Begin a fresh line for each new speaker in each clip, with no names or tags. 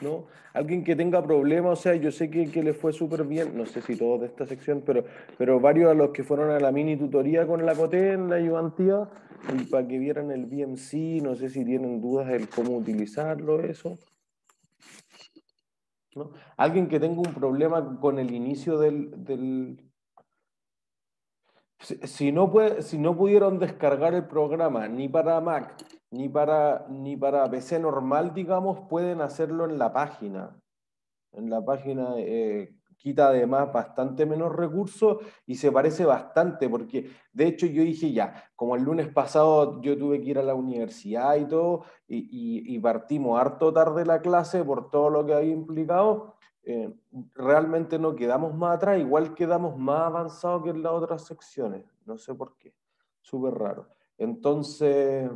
¿no? Alguien que tenga problemas, o sea, yo sé que, que le fue súper bien, no sé si todos de esta sección, pero, pero varios de los que fueron a la mini tutoría con la COTE en la ayudantía, y para que vieran el BMC, no sé si tienen dudas de cómo utilizarlo, eso. Alguien que tenga un problema con el inicio del... no puede, si no pudieron descargar el programa ni para Mac ni para, ni para PC normal, digamos, pueden hacerlo en la página. En la página eh, quita además bastante menos recursos y se parece bastante, porque de hecho yo dije ya, como el lunes pasado yo tuve que ir a la universidad y todo, y, partimos harto tarde la clase por todo lo que había implicado, eh, realmente no quedamos más atrás, igual quedamos más avanzados que en las otras secciones, no sé por qué, súper raro. Entonces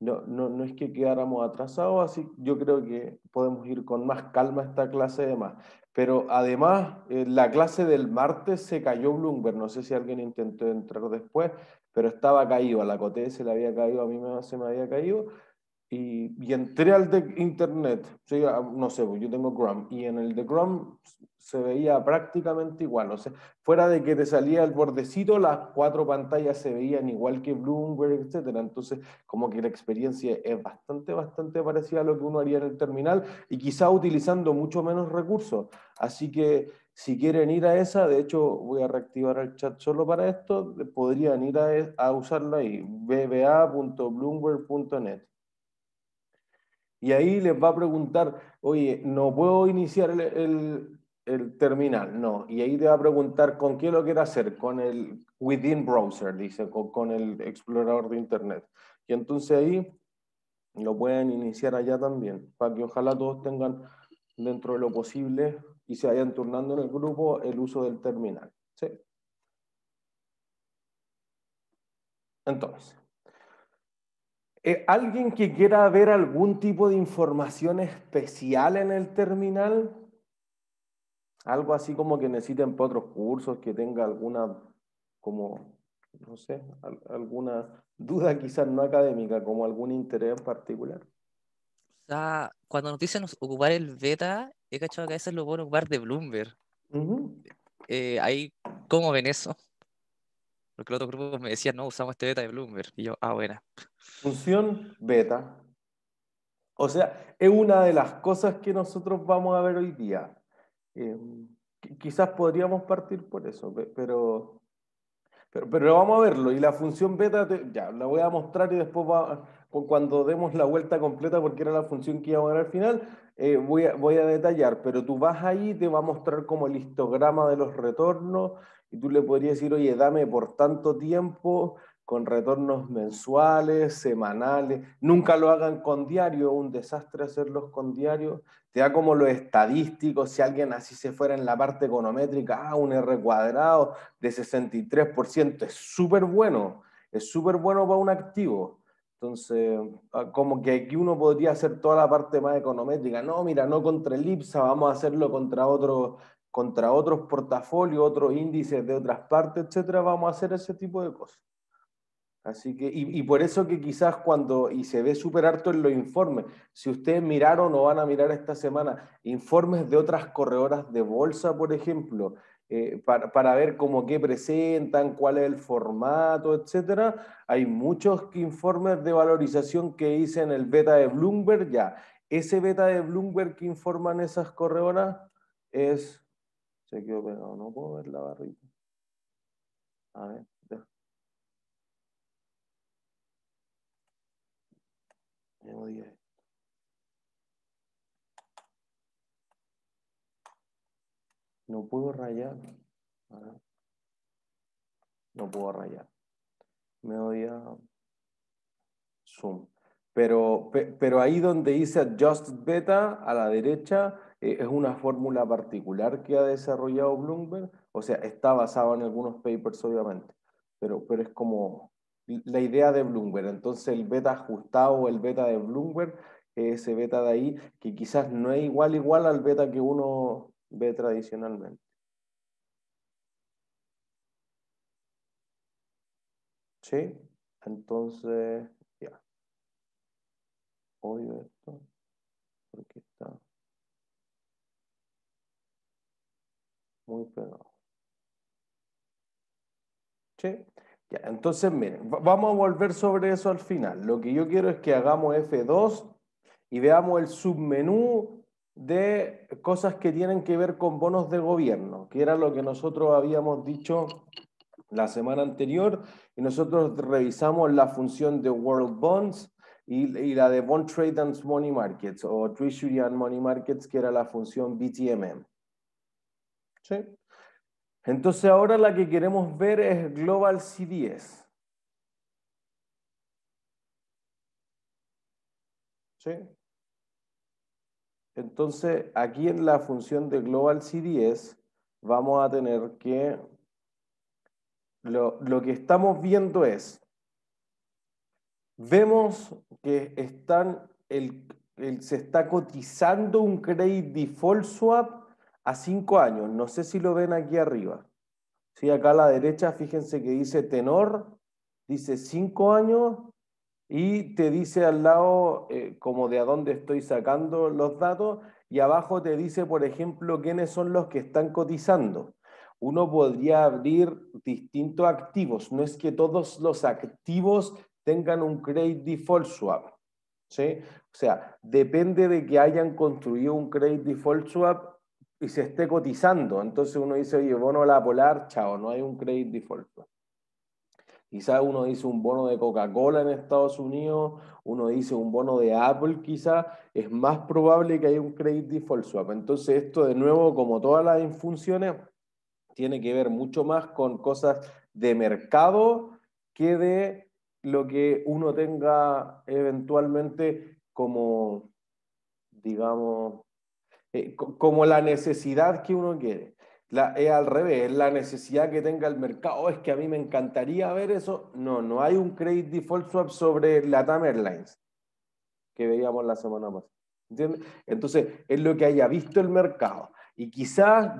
no, no, no, es que quedáramos atrasados, así yo creo que podemos ir con más calma a esta clase de más. Pero además, eh, la clase del martes se cayó Bloomberg, no sé si alguien intentó entrar después, pero estaba caído, a la Cote se le había caído, a mí se me había caído y, entré al de internet, no sé, pues, yo tengo Chrome, y en el de Chrome se veía prácticamente igual, o sea, fuera de que te salía el bordecito, las cuatro pantallas se veían igual que Bloomberg, etc. Entonces, como que la experiencia es bastante, bastante parecida a lo que uno haría en el terminal y quizá utilizando mucho menos recursos. Así que si quieren ir a esa, de hecho voy a reactivar el chat solo para esto, podrían ir a, e, a usarla ahí, bba.bloomberg.net. Y ahí les va a preguntar, oye, no puedo iniciar el, el, terminal, no. Y ahí te va a preguntar con qué lo quiere hacer, con el within browser, dice, con, el explorador de Internet. Y entonces ahí lo pueden iniciar allá también, para que ojalá todos tengan dentro de lo posible y se vayan turnando en el grupo el uso del terminal. ¿sí? Entonces, eh, ¿Alguien que quiera ver algún tipo de información especial en el terminal? Algo así como que necesiten para otros cursos, que tenga alguna, como, no sé, alguna duda quizás no académica, como algún interés particular. cuando nos dicen ocupar el beta, he cachado que a veces lo pueden ocupar de Bloomberg. Eh, ahí, ¿Cómo ven eso? Porque los otros grupos me decían, no, usamos este beta de Bloomberg. Y yo, ah, buena. Función beta. O sea, es una de las cosas que nosotros vamos a ver hoy día. Eh, quizás podríamos partir por eso, pero, pero, pero, vamos a verlo. Y la función beta, ya, la voy a mostrar y después cuando demos la vuelta completa, porque era la función que íbamos a ver al final, eh, voy, a, voy a detallar, pero tú vas ahí, te va a mostrar como el histograma de los retornos, y tú le podrías decir, oye, dame por tanto tiempo con retornos mensuales, semanales. Nunca lo hagan con diario, un desastre hacerlos con diario. Te da como lo estadístico, si alguien así se fuera en la parte econométrica, ah, un R cuadrado de 63%, es súper bueno, es súper bueno para un activo. Entonces, ah, como que aquí uno podría hacer toda la parte más econométrica. No, mira, no contra el Ipsa, vamos a hacerlo contra otro contra otros portafolios, otros índices de otras partes, etcétera, vamos a hacer ese tipo de cosas. Así que, y, por eso que quizás cuando, y se ve súper harto en los informes, si ustedes miraron o van a mirar esta semana, informes de otras corredoras de bolsa, por ejemplo, eh, para, para, ver cómo qué presentan, cuál es el formato, etcétera, hay muchos informes de valorización que dicen el beta de Bloomberg, ya, ese beta de Bloomberg que informan esas corredoras es se quedó pegado. No puedo ver la barrita. A ver, Ya no No puedo rayar. No puedo rayar. Me odia Zoom. Pero, pero ahí donde dice Adjust Beta, a la derecha, eh, es una fórmula particular que ha desarrollado Bloomberg, o sea, está basado en algunos papers obviamente, pero, pero es como la idea de Bloomberg. Entonces el beta ajustado el beta de Bloomberg, ese beta de ahí, que quizás no es igual igual al beta que uno ve tradicionalmente. ¿Sí? Entonces, ya. Odio esto. ¿Por qué? muy Ya, entonces, miren, vamos a volver sobre eso al final. Lo que yo quiero es que hagamos F2 y veamos el submenú de cosas que tienen que ver con bonos de gobierno, que era lo que nosotros habíamos dicho la semana anterior, y nosotros revisamos la función de World Bonds y, y la de Bond Trade and Money Markets, o Treasury and Money Markets, que era la función BTMM. Entonces ahora la que queremos ver es Global CDS. 10 Entonces, aquí en la función de global C10 vamos a tener que lo, que estamos viendo es, vemos que están se está cotizando un credit default swap a cinco años, no sé si lo ven aquí arriba. Sí, acá a la derecha, fíjense que dice tenor, dice cinco años y te dice al lado eh, como de a dónde estoy sacando los datos y abajo te dice, por ejemplo, quiénes son los que están cotizando. Uno podría abrir distintos activos, no es que todos los activos tengan un credit default swap. ¿sí? O sea, depende de que hayan construido un credit default swap y se esté cotizando. Entonces uno dice, oye, bono la polar, chao, no hay un credit default. quizá uno dice un bono de Coca-Cola en Estados Unidos, uno dice un bono de Apple, quizá es más probable que haya un credit default swap. Entonces esto de nuevo, como todas las infunciones, tiene que ver mucho más con cosas de mercado que de lo que uno tenga eventualmente como, digamos, eh, como la necesidad que uno quiere. La, es al revés, la necesidad que tenga el mercado. Es que a mí me encantaría ver eso. No, no hay un credit default swap sobre la time Airlines que veíamos la semana pasada. Entonces, es lo que haya visto el mercado. Y quizás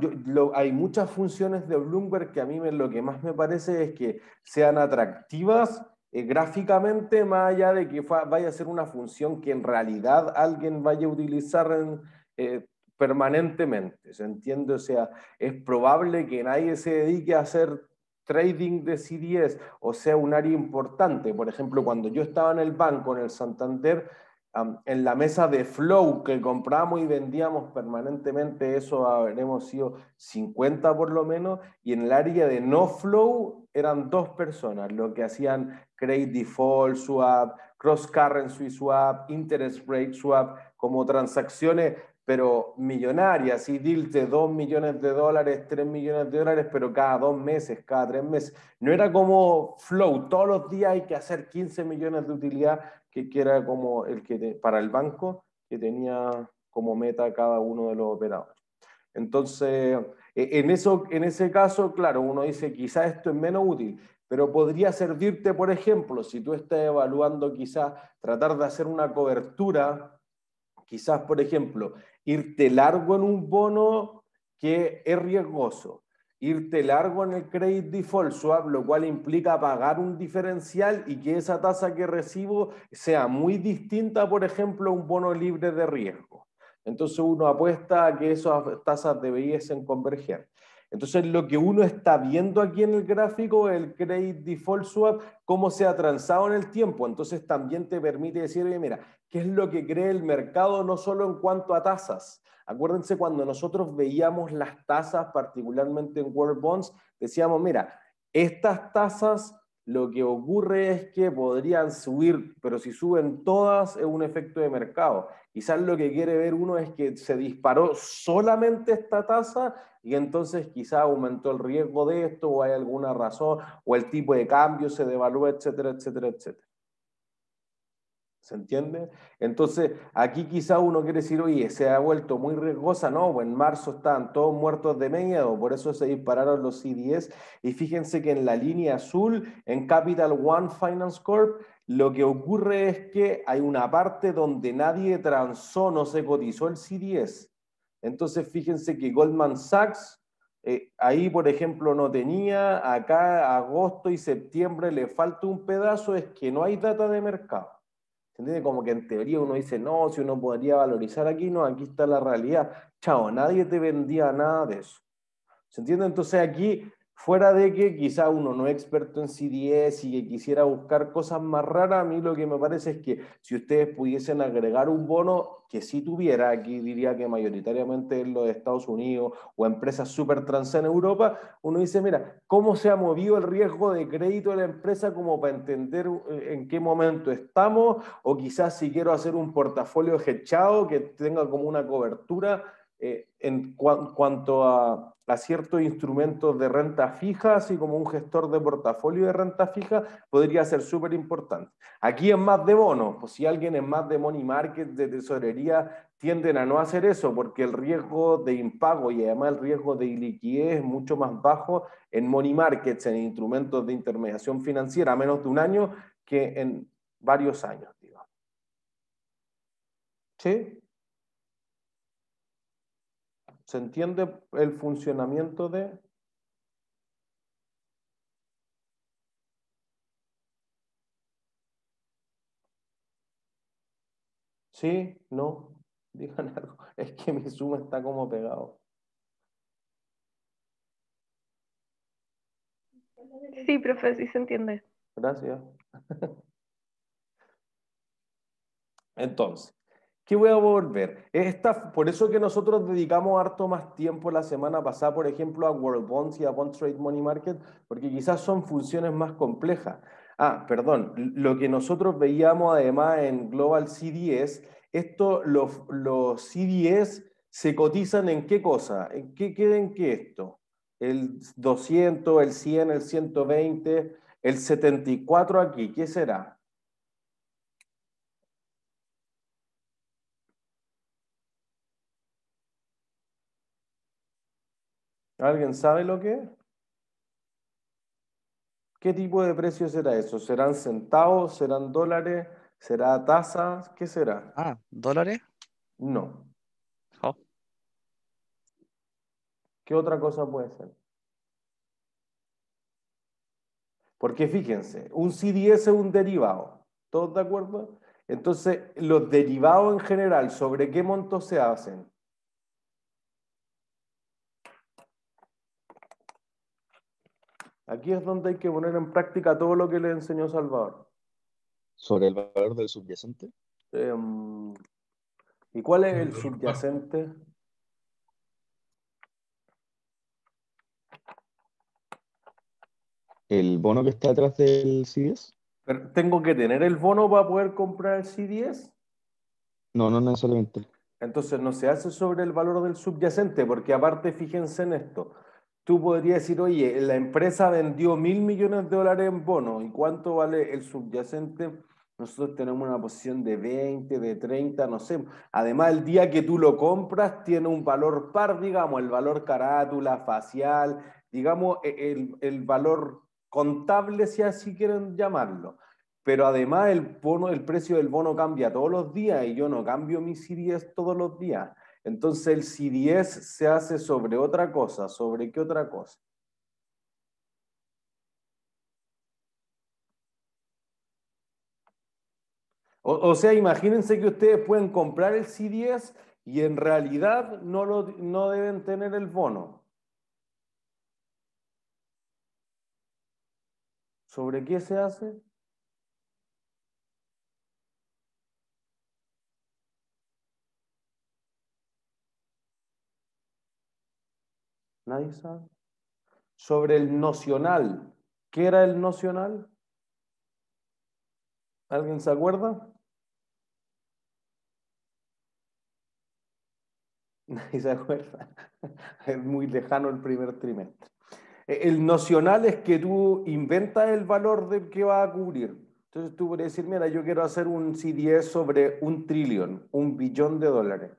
hay muchas funciones de Bloomberg que a mí me, lo que más me parece es que sean atractivas eh, gráficamente, más allá de que vaya a ser una función que en realidad alguien vaya a utilizar en, eh, permanentemente, ¿se entiende? O sea, es probable que nadie se dedique a hacer trading de CDS o sea un área importante. Por ejemplo, cuando yo estaba en el banco, en el Santander, en la mesa de flow que compramos y vendíamos permanentemente, eso habremos sido 50 por lo menos, y en el área de no flow eran dos personas, lo que hacían Credit Default Swap, Cross Currency Swap, Interest Rate Swap, como transacciones pero millonarias y dirte 2 millones de dólares, 3 millones de dólares, pero cada dos meses, cada tres meses. No era como flow, todos los días hay que hacer 15 millones de utilidad, que era como el que para el banco que tenía como meta cada uno de los operadores. Entonces, e, en, eso, en ese caso, claro, uno dice, quizás esto es menos útil, pero podría servirte, por ejemplo, si tú estás evaluando quizás tratar de hacer una cobertura, quizás, por ejemplo, irte largo en un bono que es riesgoso, irte largo en el credit default swap, lo cual implica pagar un diferencial y que esa tasa que recibo sea muy distinta, por ejemplo, a un bono libre de riesgo. Entonces uno apuesta a que esas tasas debiesen converger. Entonces, lo que uno está viendo aquí en el gráfico, el Credit Default Swap, cómo se ha transado en el tiempo. Entonces, también te permite decir, mira, ¿qué es lo que cree el mercado no solo en cuanto a tasas? Acuérdense cuando nosotros veíamos las tasas, particularmente en World Bonds, decíamos, mira, estas tasas lo que ocurre es que podrían subir, pero si suben todas es un efecto de mercado. Quizás lo que quiere ver uno es que se disparó solamente esta tasa y entonces quizás aumentó el riesgo de esto o hay alguna razón o el tipo de cambio se devalúa, etcétera, etcétera, etcétera. ¿Se entiende? Entonces, aquí quizá uno quiere decir, oye, se ha vuelto muy riesgosa, ¿no? En marzo están todos muertos de miedo, por eso se dispararon los CDS. Y fíjense que en la línea azul, en Capital One Finance Corp, lo que ocurre es que hay una parte donde nadie transó, no se cotizó el CDS. Entonces, fíjense que Goldman Sachs eh, ahí, por ejemplo, no tenía, acá agosto y septiembre le falta un pedazo, es que no hay data de mercado. Como que en teoría uno dice, no, si uno podría valorizar aquí, no, aquí está la realidad. Chao, nadie te vendía nada de eso. ¿Se entiende? Entonces aquí Fuera de que quizá uno no es experto en CDS y que quisiera buscar cosas más raras, a mí lo que me parece es que si ustedes pudiesen agregar un bono que sí tuviera, aquí diría que mayoritariamente en los Estados Unidos o empresas súper trans en Europa, uno dice, mira, ¿cómo se ha movido el riesgo de crédito de la empresa como para entender eh, en qué momento estamos? O quizás si quiero hacer un portafolio hechado que tenga como una cobertura eh, en cuanto a, ciertos instrumentos de renta fija, así como un gestor de portafolio de renta fija, podría ser súper importante. Aquí es más de bono pues si alguien es más de money market, de tesorería, tienden a no hacer eso porque el riesgo de impago y además el riesgo de iliquidez es mucho más bajo en money markets, en instrumentos de intermediación financiera, a menos de un año que en varios años, digamos. ¿Sí? ¿Se entiende el funcionamiento de ¿Sí? ¿No? Digan algo. Es que mi Zoom está como pegado. Sí, profe, sí se entiende. Gracias. Entonces, ¿Qué voy a volver? Esta, por eso que nosotros dedicamos harto más tiempo la semana pasada, por ejemplo, a World Bonds y a Bond Trade Money Market, porque quizás son funciones más complejas. Ah, perdón, lo que nosotros veíamos además en Global CDS, esto, los, los CDS se cotizan en qué cosa, en qué queden que esto, el 200, el 100, el 120, el 74 aquí, ¿qué será? ¿Alguien sabe lo que es? ¿Qué tipo de precio será eso? ¿Serán centavos? ¿Serán dólares? ¿Será tasa? ¿Qué será? Ah, ¿dólares? No. Oh. ¿Qué otra cosa puede ser? Porque fíjense, un CDS es un derivado. ¿Todos de acuerdo? Entonces, los derivados en general, ¿sobre qué monto se hacen? Aquí es donde hay que poner en práctica todo lo que le enseñó Salvador. ¿Sobre el valor del subyacente? Em, ¿Y cuál es el subyacente? ¿El bono que está atrás del C10? ¿Tengo que tener el bono para poder comprar el C10? No, no necesariamente. Entonces no se hace sobre el valor del subyacente, porque aparte fíjense en esto tú podrías decir, oye, la empresa vendió mil millones de dólares en bonos, ¿y cuánto vale el subyacente? Nosotros tenemos una posición de 20, de 30, no sé. Además, el día que tú lo compras tiene un valor par, digamos, el valor carátula, facial, digamos, e-, el, el valor contable, si así quieren llamarlo. Pero además el, bono, el precio del bono cambia todos los días y yo no cambio mis series todos los días. Entonces el CDS se hace sobre otra cosa. ¿Sobre qué otra cosa? O, sea, imagínense que ustedes pueden comprar el CDS y en realidad no, no deben tener el bono. ¿Sobre qué se hace? Nadie sabe. Sobre el nocional. ¿Qué era el nocional? ¿Alguien se acuerda? Nadie se acuerda. Es muy lejano el primer trimestre. E, el nocional es que tú inventas el valor de que va a cubrir. Entonces tú puedes decir, mira, yo quiero hacer un CDS sobre un trillón, un billón de dólares.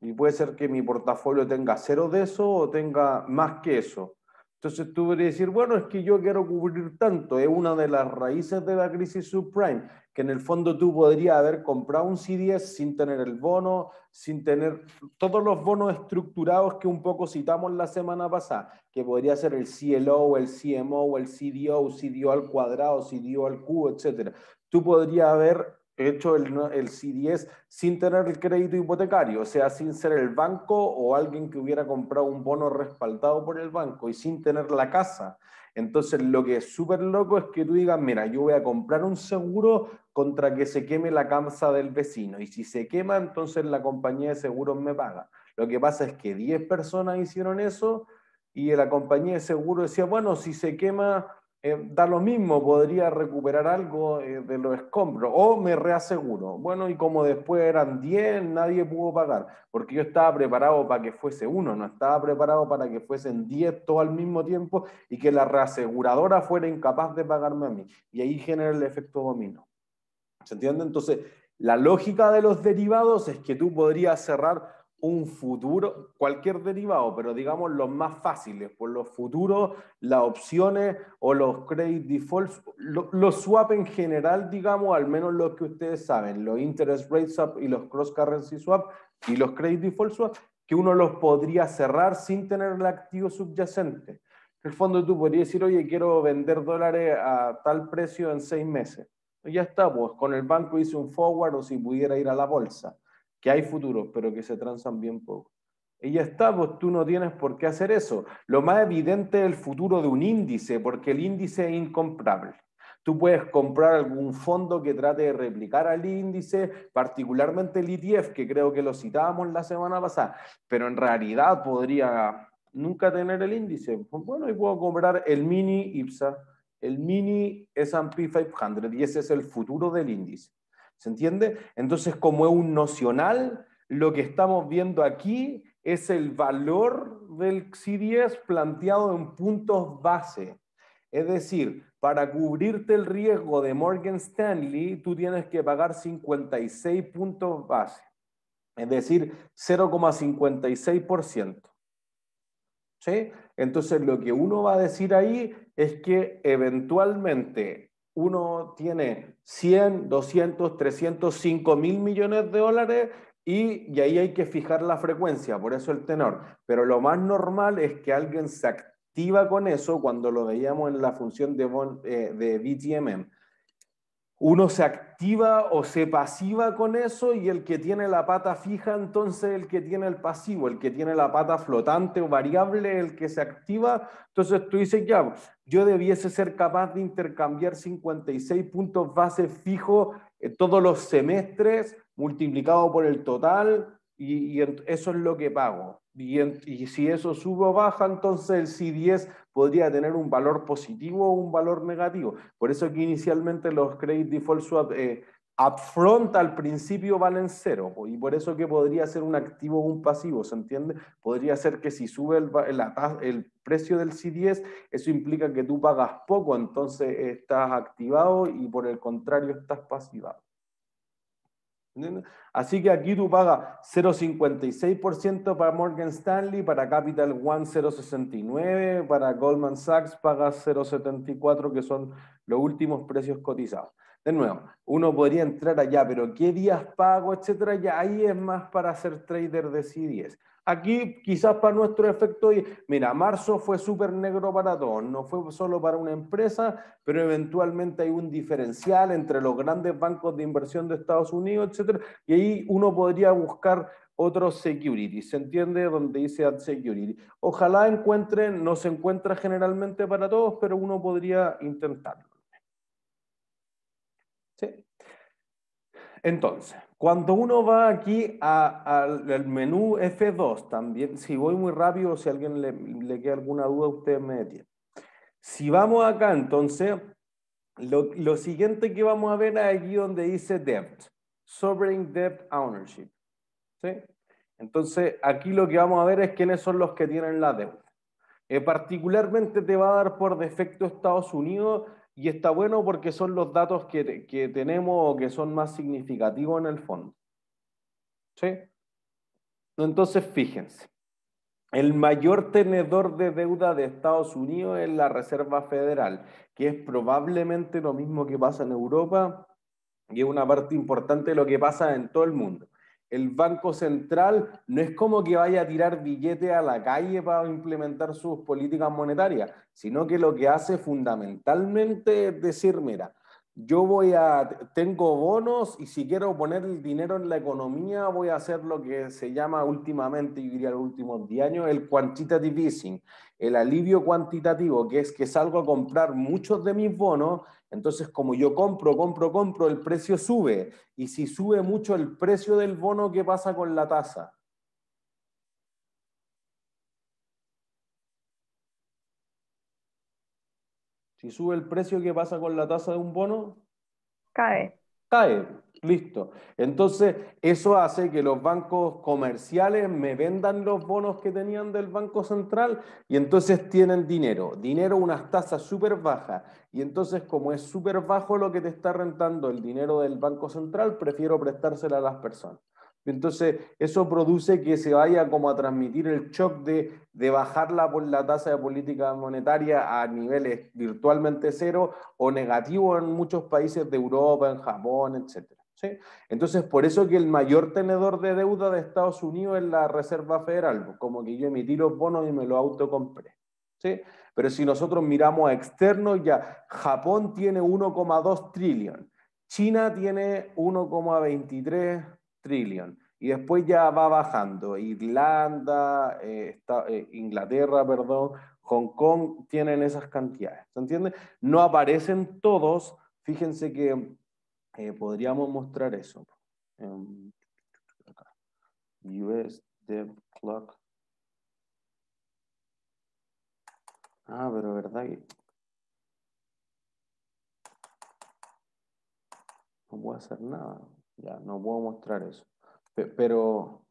Y puede ser que mi portafolio tenga cero de eso o tenga más que eso. Entonces tú podrías decir, bueno, es que yo quiero cubrir tanto. Es una de las raíces de la crisis subprime, que en el fondo tú podrías haber comprado un CDS sin tener el bono, sin tener todos los bonos estructurados que un poco citamos la semana pasada, que podría ser el CLO, el CMO, el CDO, CDO al cuadrado, CDO al cubo, etc. Tú podrías haber He hecho el, el CDS sin tener el crédito hipotecario, o sea, sin ser el banco o alguien que hubiera comprado un bono respaldado por el banco y sin tener la casa. Entonces, lo que es súper loco es que tú digas, mira, yo voy a comprar un seguro contra que se queme la casa del vecino y si se quema, entonces la compañía de seguros me paga. Lo que pasa es que 10 personas hicieron eso y la compañía de seguros decía, bueno, si se quema eh, da lo mismo, podría recuperar algo eh, de los escombros o me reaseguro. Bueno, y como después eran 10, nadie pudo pagar, porque yo estaba preparado para que fuese uno, no estaba preparado para que fuesen 10 todos al mismo tiempo y que la reaseguradora fuera incapaz de pagarme a mí. Y ahí genera el efecto domino. ¿Se entiende? Entonces, la lógica de los derivados es que tú podrías cerrar un futuro, cualquier derivado, pero digamos los más fáciles, por los futuros, las opciones o los credit defaults, los swap en general, digamos, al menos lo que ustedes saben, los interest rates up y los cross currency swap y los credit default swap, que uno los podría cerrar sin tener el activo subyacente. En el fondo tú podrías decir, oye, quiero vender dólares a tal precio en seis meses. ya está, pues con el banco hice un forward o si pudiera ir a la bolsa que hay futuros, pero que se transan bien poco. Y ya está, pues tú no tienes por qué hacer eso. Lo más evidente es el futuro de un índice, porque el índice es incomprable. Tú puedes comprar algún fondo que trate de replicar al índice, particularmente el ETF, que creo que lo citábamos la semana pasada, pero en realidad podría nunca tener el índice. Pues, bueno, y puedo comprar el mini IPSA, el mini S&P 500, y ese es el futuro del índice. ¿Se entiende? Entonces, como es un nocional, lo que estamos viendo aquí es el valor del CDS planteado en puntos base. Es decir, para cubrirte el riesgo de Morgan Stanley, tú tienes que pagar 56 puntos base, es decir, 0,56%. ¿Sí? Entonces, lo que uno va a decir ahí es que eventualmente uno tiene 100, 200, 305 mil millones de dólares y, ahí hay que fijar la frecuencia, por eso el tenor. Pero lo más normal es que alguien se activa con eso cuando lo veíamos en la función de, eh, de BTMM uno se activa o se pasiva con eso y el que tiene la pata fija, entonces el que tiene el pasivo, el que tiene la pata flotante o variable, el que se activa, entonces tú dices, ya, yo debiese ser capaz de intercambiar 56 puntos base fijo eh, todos los semestres multiplicado por el total y, eso es lo que pago. Y, si eso sube o baja, entonces el C10 podría tener un valor positivo o un valor negativo. Por eso que inicialmente los credit default swap eh, upfront al principio valen cero, y por eso que podría ser un activo o un pasivo, ¿se entiende? Podría ser que si sube el, el precio del C10, eso implica que tú pagas poco, entonces estás activado y por el contrario estás pasivado. Así que aquí tú pagas 0,56% para Morgan Stanley, para Capital One 0,69, para Goldman Sachs pagas 0,74, que son los últimos precios cotizados de nuevo, uno podría entrar allá, pero qué días pago, etcétera, ya ahí es más para ser trader de CDS. Aquí quizás para nuestro efecto, mira, marzo fue súper negro para todos, no fue solo para una empresa, pero eventualmente hay un diferencial entre los grandes bancos de inversión de Estados Unidos, etcétera, y ahí uno podría buscar otros security. ¿se entiende? Donde dice ad security. Ojalá encuentren, no se encuentra generalmente para todos, pero uno podría intentarlo. Entonces, cuando uno va aquí al menú F2 también, si voy muy rápido, si a alguien le, queda alguna duda, ustedes me detienen. Si vamos acá, entonces, lo, lo, siguiente que vamos a ver es aquí donde dice Debt, Sovereign Debt Ownership. ¿sí? Entonces, aquí lo que vamos a ver es quiénes son los que tienen la deuda. Eh, particularmente te va a dar por defecto Estados Unidos y está bueno porque son los datos que, tenemos o que son más significativos en el fondo. Entonces, fíjense, el mayor tenedor de deuda de Estados Unidos es la Reserva Federal, que es probablemente lo mismo que pasa en Europa y es una parte importante de lo que pasa en todo el mundo el Banco Central no es como que vaya a tirar billete a la calle para implementar sus políticas monetarias, sino que lo que hace fundamentalmente es decir, mira, yo voy a, tengo bonos y si quiero poner el dinero en la economía, voy a hacer lo que se llama últimamente, yo diría los último 10 años, el quantitative easing, el alivio cuantitativo, que es que salgo a comprar muchos de mis bonos entonces, como yo compro, compro, compro, el precio sube. Y si sube mucho el precio del bono, ¿qué pasa con la tasa? Si sube el precio, ¿qué pasa con la tasa de un bono? Cae. Cae. Listo. Entonces, eso hace que los bancos comerciales me vendan los bonos que tenían del Banco Central y entonces tienen dinero. Dinero, unas tasas súper bajas. Y entonces, como es súper bajo lo que te está rentando el dinero del Banco Central, prefiero prestárselo a las personas. Entonces, eso produce que se vaya como a transmitir el shock de, de bajarla la tasa de política monetaria a niveles virtualmente cero o negativo en muchos países de Europa, en Japón, etcétera. Entonces, por eso que el mayor tenedor de deuda de Estados Unidos es la Reserva Federal, pues, como que yo emití los bonos y me los autocompré. ¿sí? Pero si nosotros miramos a externos, ya Japón tiene 1,2 trillón, China tiene 1,23 trillón, y después ya va bajando. Irlanda, eh, eh, Inglaterra, perdón, Hong Kong tienen esas cantidades. ¿Se entiende? No aparecen todos. Fíjense que eh, podríamos mostrar eso. Em, US Dev Clock. Ah, pero verdad No puedo hacer nada. Ya, no puedo mostrar eso. Pero,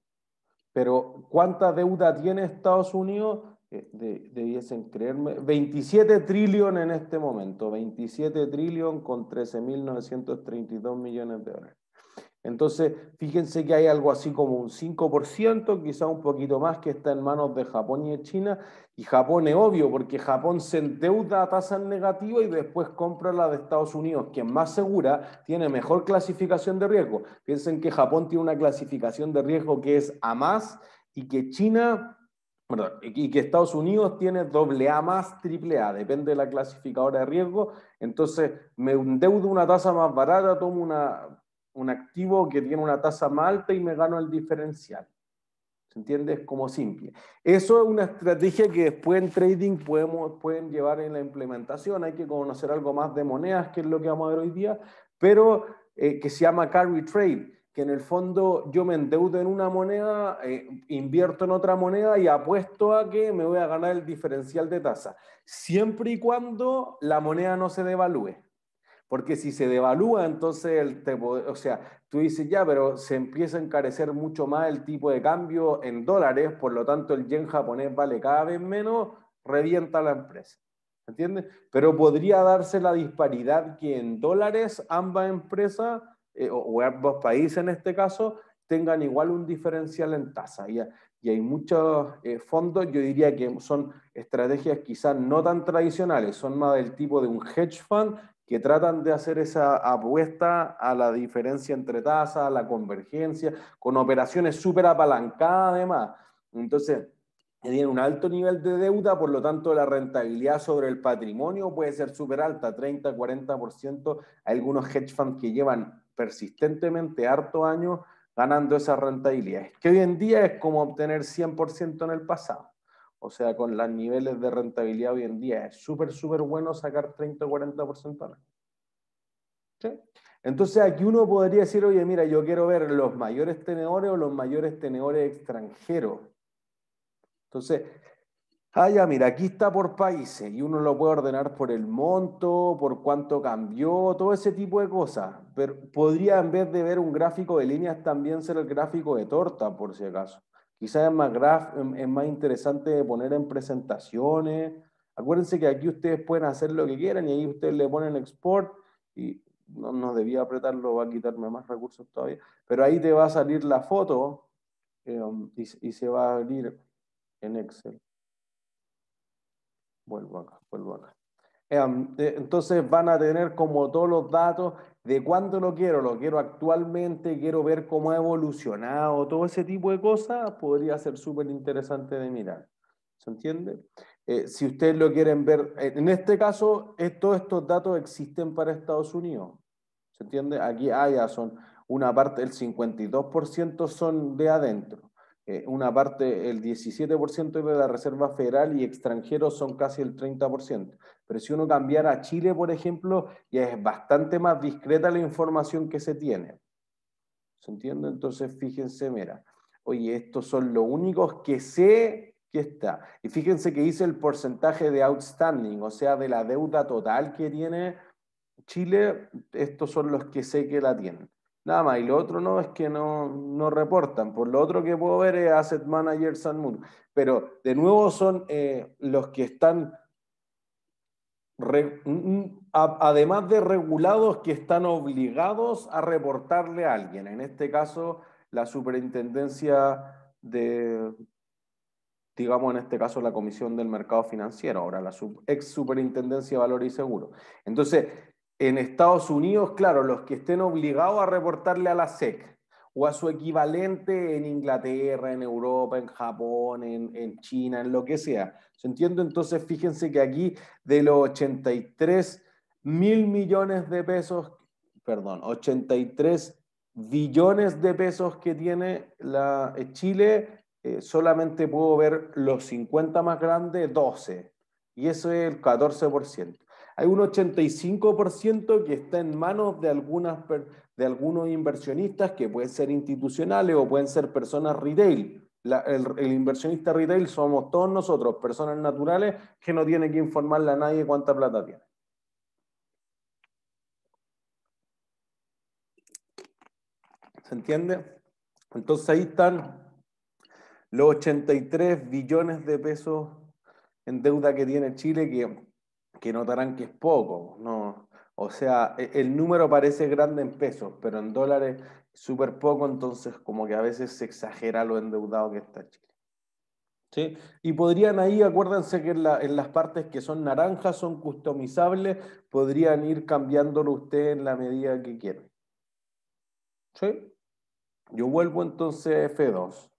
pero ¿cuánta deuda tiene Estados Unidos eh, de, debiesen creerme, 27 trillón en este momento, 27 trillón con 13.932 millones de dólares. Entonces, fíjense que hay algo así como un 5%, quizá un poquito más, que está en manos de Japón y China. Y Japón es obvio, porque Japón se endeuda a tasas negativas y después compra la de Estados Unidos, que es más segura, tiene mejor clasificación de riesgo. Piensen que Japón tiene una clasificación de riesgo que es A más y que China y que Estados Unidos tiene doble A más triple depende de la clasificadora de riesgo, entonces me endeudo una tasa más barata, tomo una, un activo que tiene una tasa más alta y me gano el diferencial. ¿Se entiende? Es como simple. Eso es una estrategia que después en trading podemos, pueden llevar en la implementación, hay que conocer algo más de monedas, que es lo que vamos a ver hoy día, pero eh, que se llama carry trade que en el fondo yo me endeudo en una moneda, eh, invierto en otra moneda y apuesto a que me voy a ganar el diferencial de tasa, siempre y cuando la moneda no se devalúe. Porque si se devalúa, entonces, el te, o sea, tú dices ya, pero se empieza a encarecer mucho más el tipo de cambio en dólares, por lo tanto el yen japonés vale cada vez menos, revienta la empresa. ¿Entiendes? Pero podría darse la disparidad que en dólares ambas empresas eh, o, ambos países en este caso, tengan igual un diferencial en tasa. Y, y hay muchos eh, fondos, yo diría que son estrategias quizás no tan tradicionales, son más del tipo de un hedge fund que tratan de hacer esa apuesta a la diferencia entre tasas, a la convergencia, con operaciones súper apalancadas además. Entonces, tienen un alto nivel de deuda, por lo tanto la rentabilidad sobre el patrimonio puede ser súper alta, 30, 40%. Hay algunos hedge funds que llevan persistentemente harto años ganando esa rentabilidad. Que hoy en día es como obtener 100% en el pasado. O sea, con los niveles de rentabilidad hoy en día es súper, súper bueno sacar 30 o 40% al año. ¿Sí? Entonces aquí uno podría decir, oye, mira, yo quiero ver los mayores tenedores o los mayores tenedores extranjeros. Entonces, Ah, ya, mira, aquí está por países y uno lo puede ordenar por el monto, por cuánto cambió, todo ese tipo de cosas. Pero podría, en vez de ver un gráfico de líneas, también ser el gráfico de torta, por si acaso. Quizás es más, em, es más interesante poner en presentaciones. Acuérdense que aquí ustedes pueden hacer lo que quieran y ahí ustedes le ponen export y no nos debía apretarlo, va a quitarme más recursos todavía. Pero ahí te va a salir la foto em, y, y se va a abrir en Excel. Vuelvo acá, vuelvo acá. Em, entonces van a tener como todos los datos de cuándo lo quiero, lo quiero actualmente, quiero ver cómo ha evolucionado, todo ese tipo de cosas, podría ser súper interesante de mirar. ¿Se entiende? Eh, si ustedes lo quieren ver, eh, en este caso, todos estos datos existen para Estados Unidos. ¿Se entiende? Aquí allá ah, son una parte, el 52% son de adentro. Eh, una parte, el 17% de la Reserva Federal y extranjeros son casi el 30%. Pero si uno cambiara a Chile, por ejemplo, ya es bastante más discreta la información que se tiene. ¿Se entiende? Entonces, fíjense, mira, oye, estos son los únicos que sé que está. Y fíjense que hice el porcentaje de outstanding, o sea, de la deuda total que tiene Chile, estos son los que sé que la tienen. Nada más. Y lo otro no es que no, reportan. Por lo otro que puedo ver es Asset Manager moon Pero de nuevo son eh, los que están, además de regulados, que están obligados a reportarle a alguien. En este caso, la superintendencia de, digamos en este caso la Comisión del Mercado Financiero, ahora la ex Superintendencia de Valor y Seguro. Entonces, en Estados Unidos, claro, los que estén obligados a reportarle a la SEC o a su equivalente en Inglaterra, en Europa, en Japón, en, China, en lo que sea. ¿Se entiende? Entonces, fíjense que aquí de los 83 mil millones de pesos, perdón, 83 billones de pesos que tiene eh, Chile, eh, solamente puedo ver los 50 más grandes, 12. Y eso es el 14% hay un 85% que está en manos de, algunos inversionistas que pueden ser institucionales o pueden ser personas retail. el, inversionista retail somos todos nosotros, personas naturales, que no tiene que informarle a nadie cuánta plata tiene. ¿Se entiende? Entonces ahí están los 83 billones de pesos en deuda que tiene Chile, que que notarán que es poco, ¿no? O sea, e, el número parece grande en pesos, pero en dólares súper poco, entonces como que a veces se exagera lo endeudado que está Chile. ¿Sí? Y podrían ahí, acuérdense que en, las partes que son naranjas, son customizables, podrían ir cambiándolo ustedes en la medida que quieren ¿Sí? Yo vuelvo entonces a F2.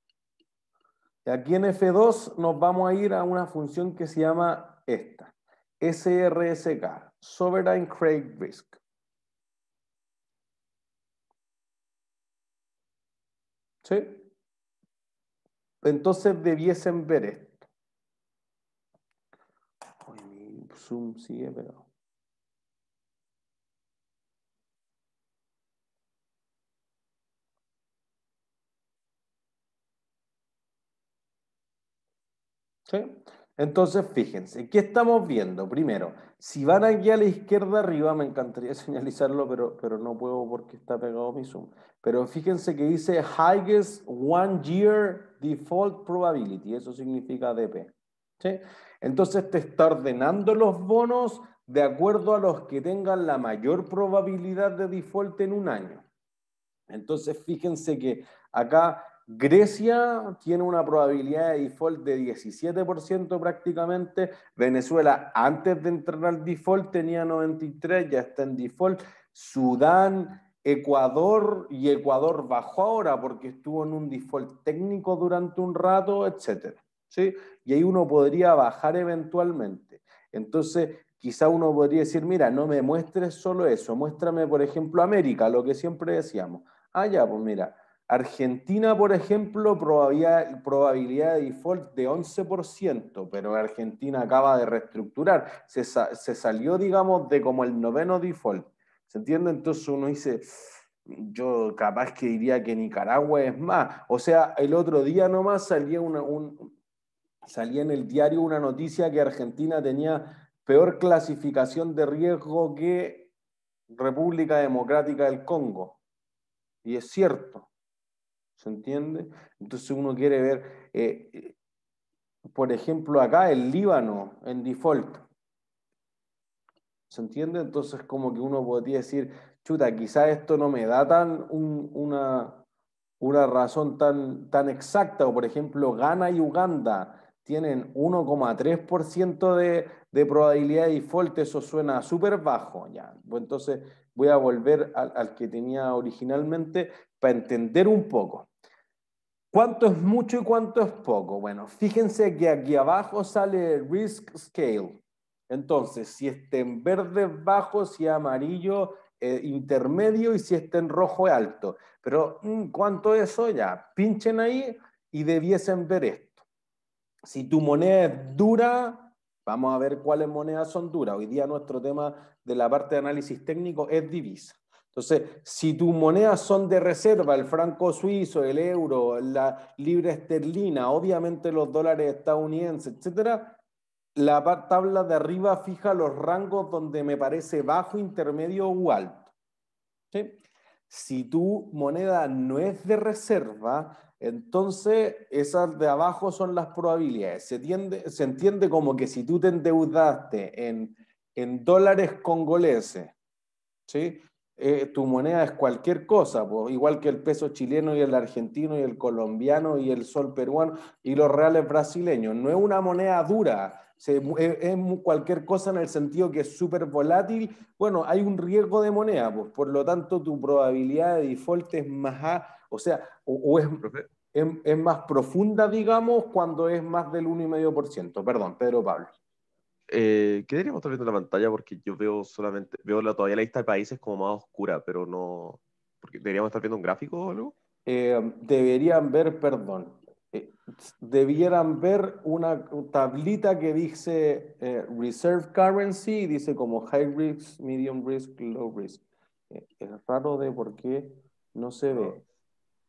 Y aquí en F2 nos vamos a ir a una función que se llama esta. SRSK, Sovereign Credit Risk. ¿Sí? Entonces debiesen ver esto. Zoom sigue, pero... ¿Sí? Entonces, fíjense, ¿qué estamos viendo? Primero, si van aquí a la izquierda arriba, me encantaría señalizarlo, pero, pero no puedo porque está pegado mi zoom. Pero fíjense que dice highest one year default probability, eso significa DP. Entonces te está ordenando los bonos de acuerdo a los que tengan la mayor probabilidad de default en un año. Entonces, fíjense que acá Grecia tiene una probabilidad de default de 17% prácticamente. Venezuela, antes de entrar al default, tenía 93, ya está en default. Sudán, Ecuador, y Ecuador bajó ahora porque estuvo en un default técnico durante un rato, etc. ¿Sí? Y ahí uno podría bajar eventualmente. Entonces, quizá uno podría decir, mira, no me muestres solo eso, muéstrame, por ejemplo, América, lo que siempre decíamos. Ah, ya, pues mira, Argentina, por ejemplo, probabilidad, de default de 11%, pero Argentina acaba de reestructurar, se, salió, digamos, de como el noveno default. ¿Se entiende? Entonces uno dice, yo capaz que diría que Nicaragua es más. O sea, el otro día nomás salía, salía en el diario una noticia que Argentina tenía peor clasificación de riesgo que República Democrática del Congo. Y es cierto. ¿Se entiende? Entonces uno quiere ver, eh, por ejemplo, acá el Líbano en default. ¿Se entiende? Entonces como que uno podría decir, chuta, quizá esto no me da tan una, razón tan, tan exacta. O por ejemplo, Ghana y Uganda tienen 1,3% de, de probabilidad de default. Eso suena súper bajo. Ya. Pues, entonces voy a volver al que tenía originalmente para entender un poco. ¿Cuánto es mucho y cuánto es poco? Bueno, fíjense que aquí abajo sale risk scale. Entonces, si está en verde bajo, si amarillo eh, intermedio y si está en rojo alto. Pero, mm, ¿cuánto es eso? Ya, pinchen ahí y debiesen ver esto. Si tu moneda es dura, vamos a ver cuáles monedas son duras. Hoy día nuestro tema de la parte de análisis técnico es divisa. Entonces, si tus monedas son de reserva, el franco suizo, el euro, la libra esterlina, obviamente los dólares estadounidenses, etcétera, la tabla de arriba fija los rangos donde me parece bajo, intermedio o alto. Si tu moneda no es de reserva, entonces esas de abajo son las probabilidades. Se, entiende como que si tú te endeudaste en, en dólares congoleses, ¿sí? Eh, tu moneda es cualquier cosa, igual que el peso chileno y el argentino y el colombiano y el sol peruano y los reales brasileños. No es una moneda dura, es, cualquier cosa en el sentido que es súper volátil. Bueno, hay un riesgo de moneda, por lo tanto tu probabilidad de default es más, o sea, es, es, más profunda, digamos, cuando es más del 1,5%. Perdón, Pedro Pablo. Eh, ¿Qué deberíamos estar viendo en la pantalla? Porque yo veo solamente, veo la, todavía la lista de países como más oscura, pero no... Porque ¿Deberíamos estar viendo un gráfico o algo? Eh, deberían ver, perdón, eh, debieran ver una tablita que dice eh, Reserve Currency, y dice como High Risk, Medium Risk, Low Risk. es raro de por qué no se ve.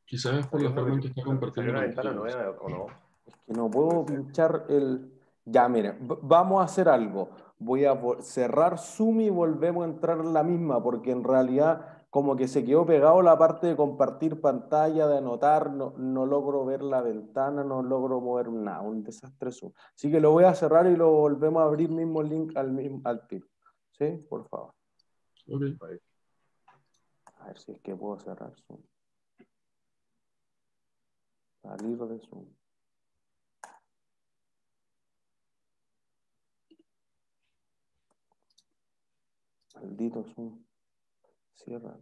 Quizás es por la forma que está compartiendo. ventana no? Es que no puedo pinchar el... Ya, miren, vamos a hacer algo. Voy a cerrar Zoom y volvemos a entrar la misma, porque en realidad como que se quedó pegado la parte de compartir pantalla, de anotar, no, logro ver la ventana, no logro mover nada, un desastre Zoom. Así que lo voy a cerrar y lo volvemos a abrir mismo link al, mismo, al tiro. ¿Sí? Por favor. A ver si es que puedo cerrar Zoom. Salir de Zoom. Maldito Zoom. Cierra.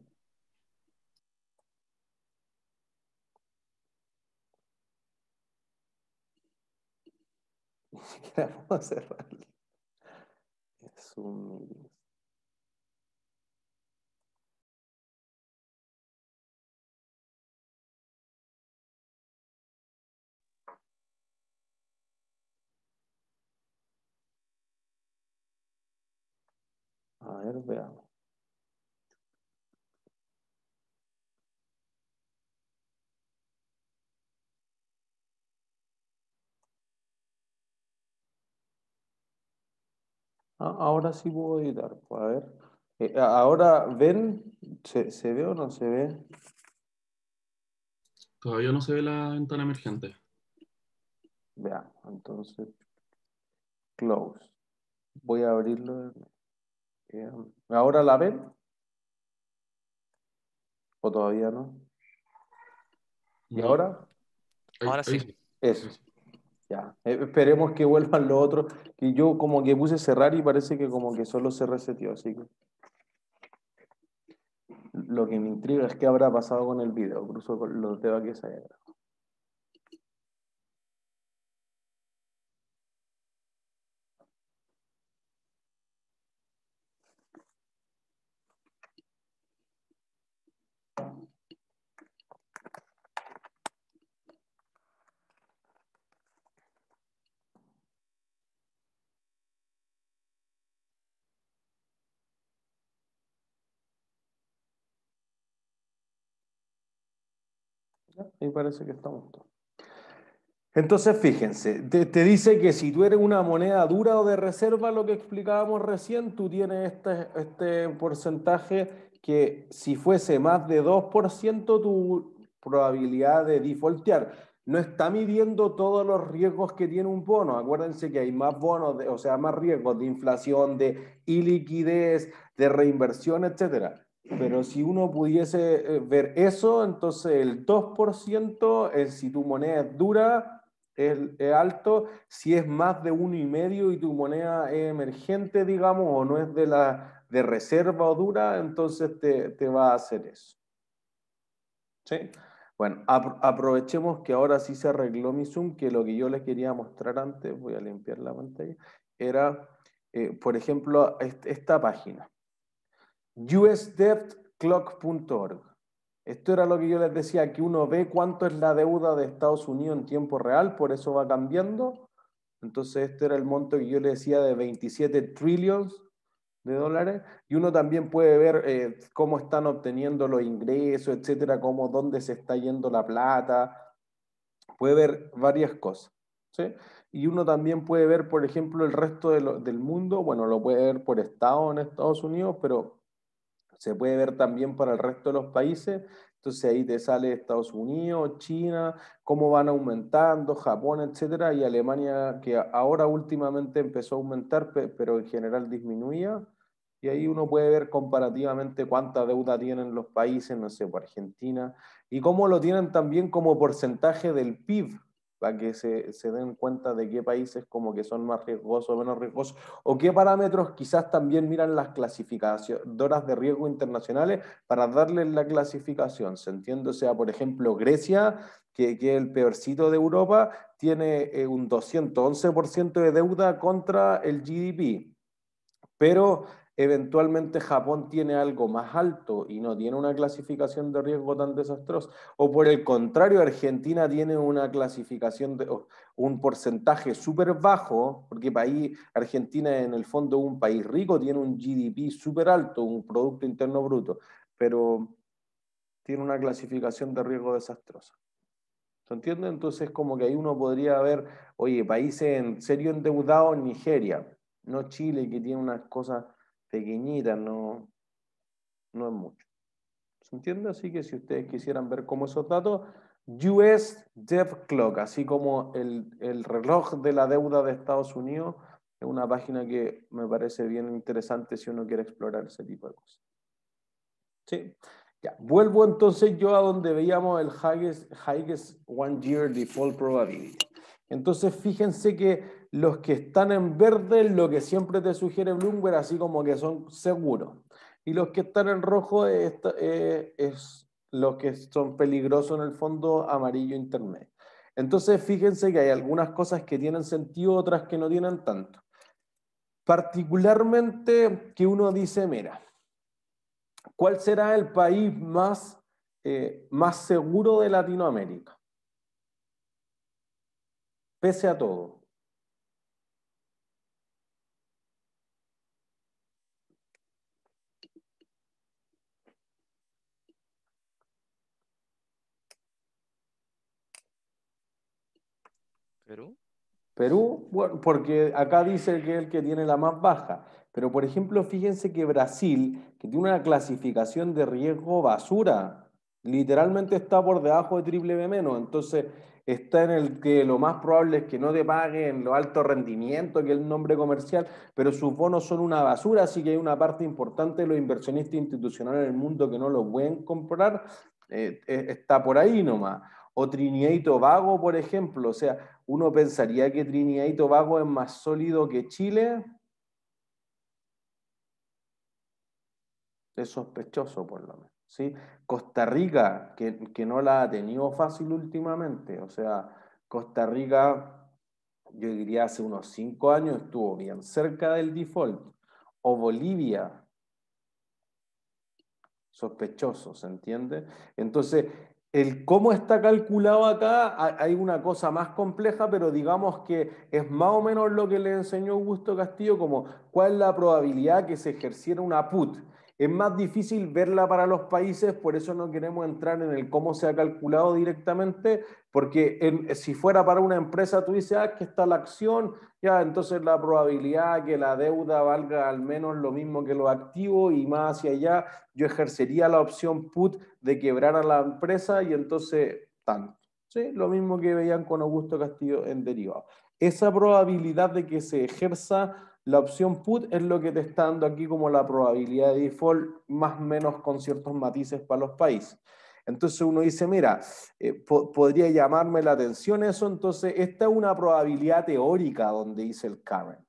Ni siquiera puedo cerrarlo. Es un A ver, veamos. Ah, ahora sí puedo editar. A ver. Eh, ahora, ¿ven? ¿Se, ¿Se, ve o no se ve? Todavía no se ve la ventana emergente. Veamos, entonces. Close. Voy a abrirlo. Eh, ¿Ahora la ven? ¿O todavía no? ¿Y ahora? Ahora sí. Eso. Ya. Eh, esperemos que vuelvan los otros. Que yo como que puse cerrar y parece que como que solo se reseteó. Así que. Lo que me intriga es qué habrá pasado con el video. con los te que se Ahí parece que estamos Entonces, fíjense, te, dice que si tú eres una moneda dura o de reserva, lo que explicábamos recién, tú tienes este, este porcentaje que si fuese más de 2%, tu probabilidad de defaultear. No está midiendo todos los riesgos que tiene un bono. Acuérdense que hay más bonos, o sea, más riesgos de inflación, de iliquidez, de reinversión, etcétera. Pero si uno pudiese eh, ver eso, entonces el 2%, eh, si tu moneda es dura, es, alto. Si es más de 1,5 y tu moneda es emergente, digamos, o no es de, la, de reserva o dura, entonces te, va a hacer eso. ¿Sí? Bueno, aprovechemos que ahora sí se arregló mi Zoom, que lo que yo les quería mostrar antes, voy a limpiar la pantalla, era, eh, por ejemplo, esta página usdebtclock.org. Esto era lo que yo les decía, que uno ve cuánto es la deuda de Estados Unidos en tiempo real, por eso va cambiando. Entonces, este era el monto que yo les decía de 27 trillions de dólares. Y uno también puede ver eh, cómo están obteniendo los ingresos, etcétera, cómo, dónde se está yendo la plata. Puede ver varias cosas. ¿sí? Y uno también puede ver, por ejemplo, el resto del mundo. Bueno, lo puede ver por estado en Estados Unidos, pero se puede ver también para el resto de los países. Entonces ahí te sale Estados Unidos, China, cómo van aumentando, Japón, etcétera, y Alemania, que ahora últimamente empezó a aumentar, pero en general disminuía. Y ahí uno puede ver comparativamente cuánta deuda tienen los países, no sé, por Argentina, y cómo lo tienen también como porcentaje del PIB para que se, se, den cuenta de qué países como que son más riesgosos o menos riesgosos, o qué parámetros quizás también miran las clasificadoras de riesgo internacionales para darles la clasificación. Se entiende, sea, por ejemplo, Grecia, que, que es el peorcito de Europa, tiene eh, un 211% de deuda contra el GDP, pero eventualmente Japón tiene algo más alto y no tiene una clasificación de riesgo tan desastrosa. O por el contrario, Argentina tiene una clasificación, de, un porcentaje súper bajo, porque país, Argentina en el fondo es un país rico, tiene un GDP súper alto, un Producto Interno Bruto, pero tiene una clasificación de riesgo desastrosa. ¿Se entiende? Entonces, como que ahí uno podría ver, oye, países en serio endeudados, Nigeria, no Chile, que tiene unas cosas pequeñita, no, no es mucho. ¿Se entiende? Así que si ustedes quisieran ver cómo esos datos, US Debt Clock, así como el, reloj de la deuda de Estados Unidos, es una página que me parece bien interesante si uno quiere explorar ese tipo de cosas. Sí. Ya. Vuelvo entonces yo a donde veíamos el highest, highest One Year Default Probability. Entonces, fíjense que los que están en verde, lo que siempre te sugiere Bloomberg, así como que son seguros. Y los que están en rojo eh, es, los que son peligrosos en el fondo amarillo internet. Entonces, fíjense que hay algunas cosas que tienen sentido, otras que no tienen tanto. Particularmente que uno dice, mira, ¿cuál será el país más, eh, más seguro de Latinoamérica? Pese a todo. Perú. Perú, porque acá dice que es el que tiene la más baja. Pero, por ejemplo, fíjense que Brasil, que tiene una clasificación de riesgo basura, literalmente está por debajo de triple B menos. Entonces, está en el que lo más probable es que no te paguen lo alto rendimiento que es el nombre comercial, pero sus bonos son una basura, así que hay una parte importante de los inversionistas institucionales en el mundo que no lo pueden comprar, eh, eh, está por ahí nomás o Trinidad y Tobago, por ejemplo. O sea, uno pensaría que Trinidad y Tobago es más sólido que Chile. Es sospechoso, por lo menos. ¿sí? Costa Rica, que, no la ha tenido fácil últimamente. O sea, Costa Rica, yo diría hace unos cinco años, estuvo bien cerca del default. O Bolivia, Sospechoso, ¿se entiende? Entonces, el cómo está calculado acá, hay una cosa más compleja, pero digamos que es más o menos lo que le enseñó Augusto Castillo, como cuál es la probabilidad que se ejerciera una put. Es más difícil verla para los países, por eso no queremos entrar en el cómo se ha calculado directamente, porque si fuera para una empresa, tú dices, ah, que está la acción, ya, entonces la probabilidad que la deuda valga al menos lo mismo que los activos y más hacia allá, yo ejercería la opción put de quebrar a la empresa y entonces tanto. ¿sí? Lo mismo que veían con Augusto Castillo en derivado. Esa probabilidad de que se ejerza la opción put es lo que te está dando aquí como la probabilidad de default, más o menos con ciertos matices para los países. Entonces uno dice, mira, eh, podría llamarme la atención eso, entonces esta es una probabilidad teórica donde dice el current.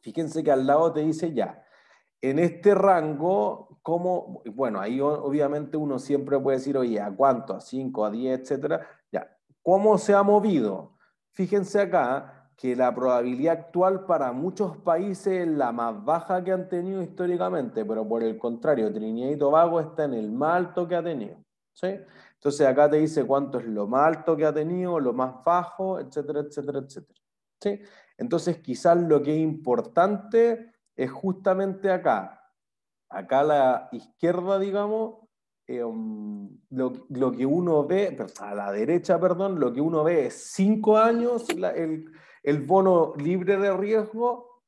Fíjense que al lado te dice ya, en este rango, como, bueno, ahí obviamente uno siempre puede decir, oye, ¿a cuánto? ¿A 5? ¿A 10? Etcétera. Ya, ¿cómo se ha movido? Fíjense acá, que la probabilidad actual para muchos países es la más baja que han tenido históricamente, pero por el contrario, Trinidad y Tobago está en el más alto que ha tenido. Entonces acá te dice cuánto es lo más alto que ha tenido, lo más bajo, etcétera, etcétera, etcétera. Entonces quizás lo que es importante es justamente acá, acá a la izquierda, digamos, eh, um, lo, que uno ve, a la derecha, perdón, lo que uno ve es cinco años, el, el bono libre de riesgo,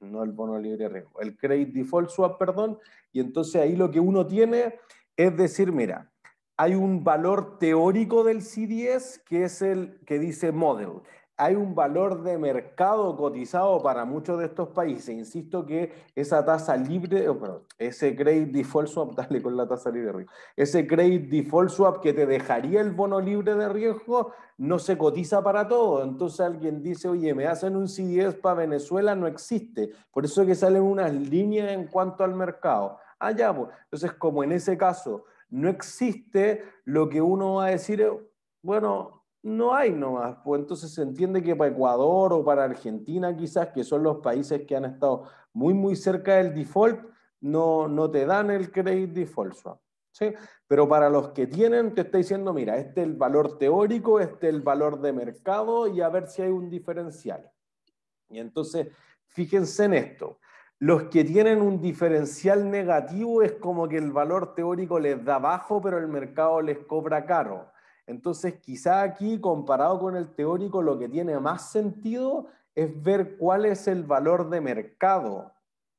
no el bono libre de riesgo, el credit default swap, perdón, y entonces ahí lo que uno tiene es decir, mira, hay un valor teórico del C10 que es el que dice model hay un valor de mercado cotizado para muchos de estos países. Insisto que esa tasa libre, oh, ese credit default swap, dale con la tasa libre de riesgo, ese credit default swap que te dejaría el bono libre de riesgo, no se cotiza para todo. Entonces alguien dice, oye, me hacen un CDS para Venezuela, no existe. Por eso es que salen unas líneas en cuanto al mercado. Ah, ya, pues. Entonces, como en ese caso no existe, lo que uno va a decir, es, bueno, no hay nomás. Pues, entonces se entiende que para Ecuador o para Argentina quizás, que son los países que han estado muy, muy cerca del default, no, no te dan el credit default swap. Pero para los que tienen, te está diciendo, mira, este es el valor teórico, este es el valor de mercado y a ver si hay un diferencial. Y entonces, fíjense en esto. Los que tienen un diferencial negativo es como que el valor teórico les da bajo, pero el mercado les cobra caro entonces, quizá aquí, comparado con el teórico, lo que tiene más sentido es ver cuál es el valor de mercado,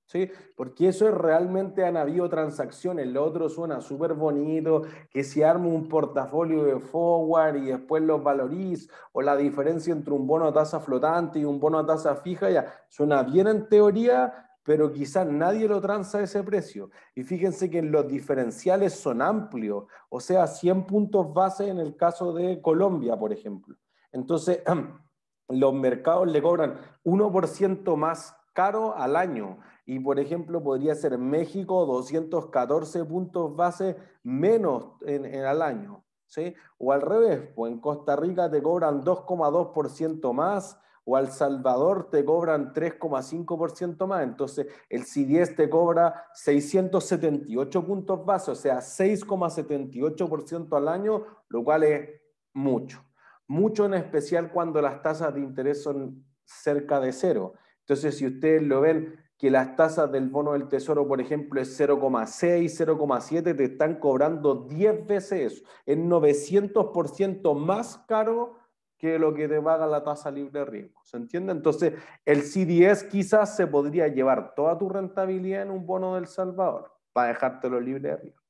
¿sí? Porque eso es realmente han habido transacciones, lo otro suena súper bonito, que si arme un portafolio de forward y después los valoriz, o la diferencia entre un bono a tasa flotante y un bono a tasa fija, ya suena bien en teoría, pero quizás nadie lo tranza a ese precio. Y fíjense que los diferenciales son amplios, o sea, 100 puntos base en el caso de Colombia, por ejemplo. Entonces, los mercados le cobran 1% más caro al año. Y, por ejemplo, podría ser México 214 puntos base menos al año. ¿sí? O al revés, pues en Costa Rica te cobran 2,2% más o al Salvador te cobran 3,5% más. Entonces, el C10 te cobra 678 puntos base, o sea, 6,78% al año, lo cual es mucho. Mucho en especial cuando las tasas de interés son cerca de cero. Entonces, si ustedes lo ven, que las tasas del bono del tesoro, por ejemplo, es 0,6, 0,7, te están cobrando 10 veces eso. Es 900% más caro que lo que te paga la tasa libre de riesgo. ¿Se entiende? Entonces, el CDS quizás se podría llevar toda tu rentabilidad en un bono del Salvador para dejártelo libre de riesgo.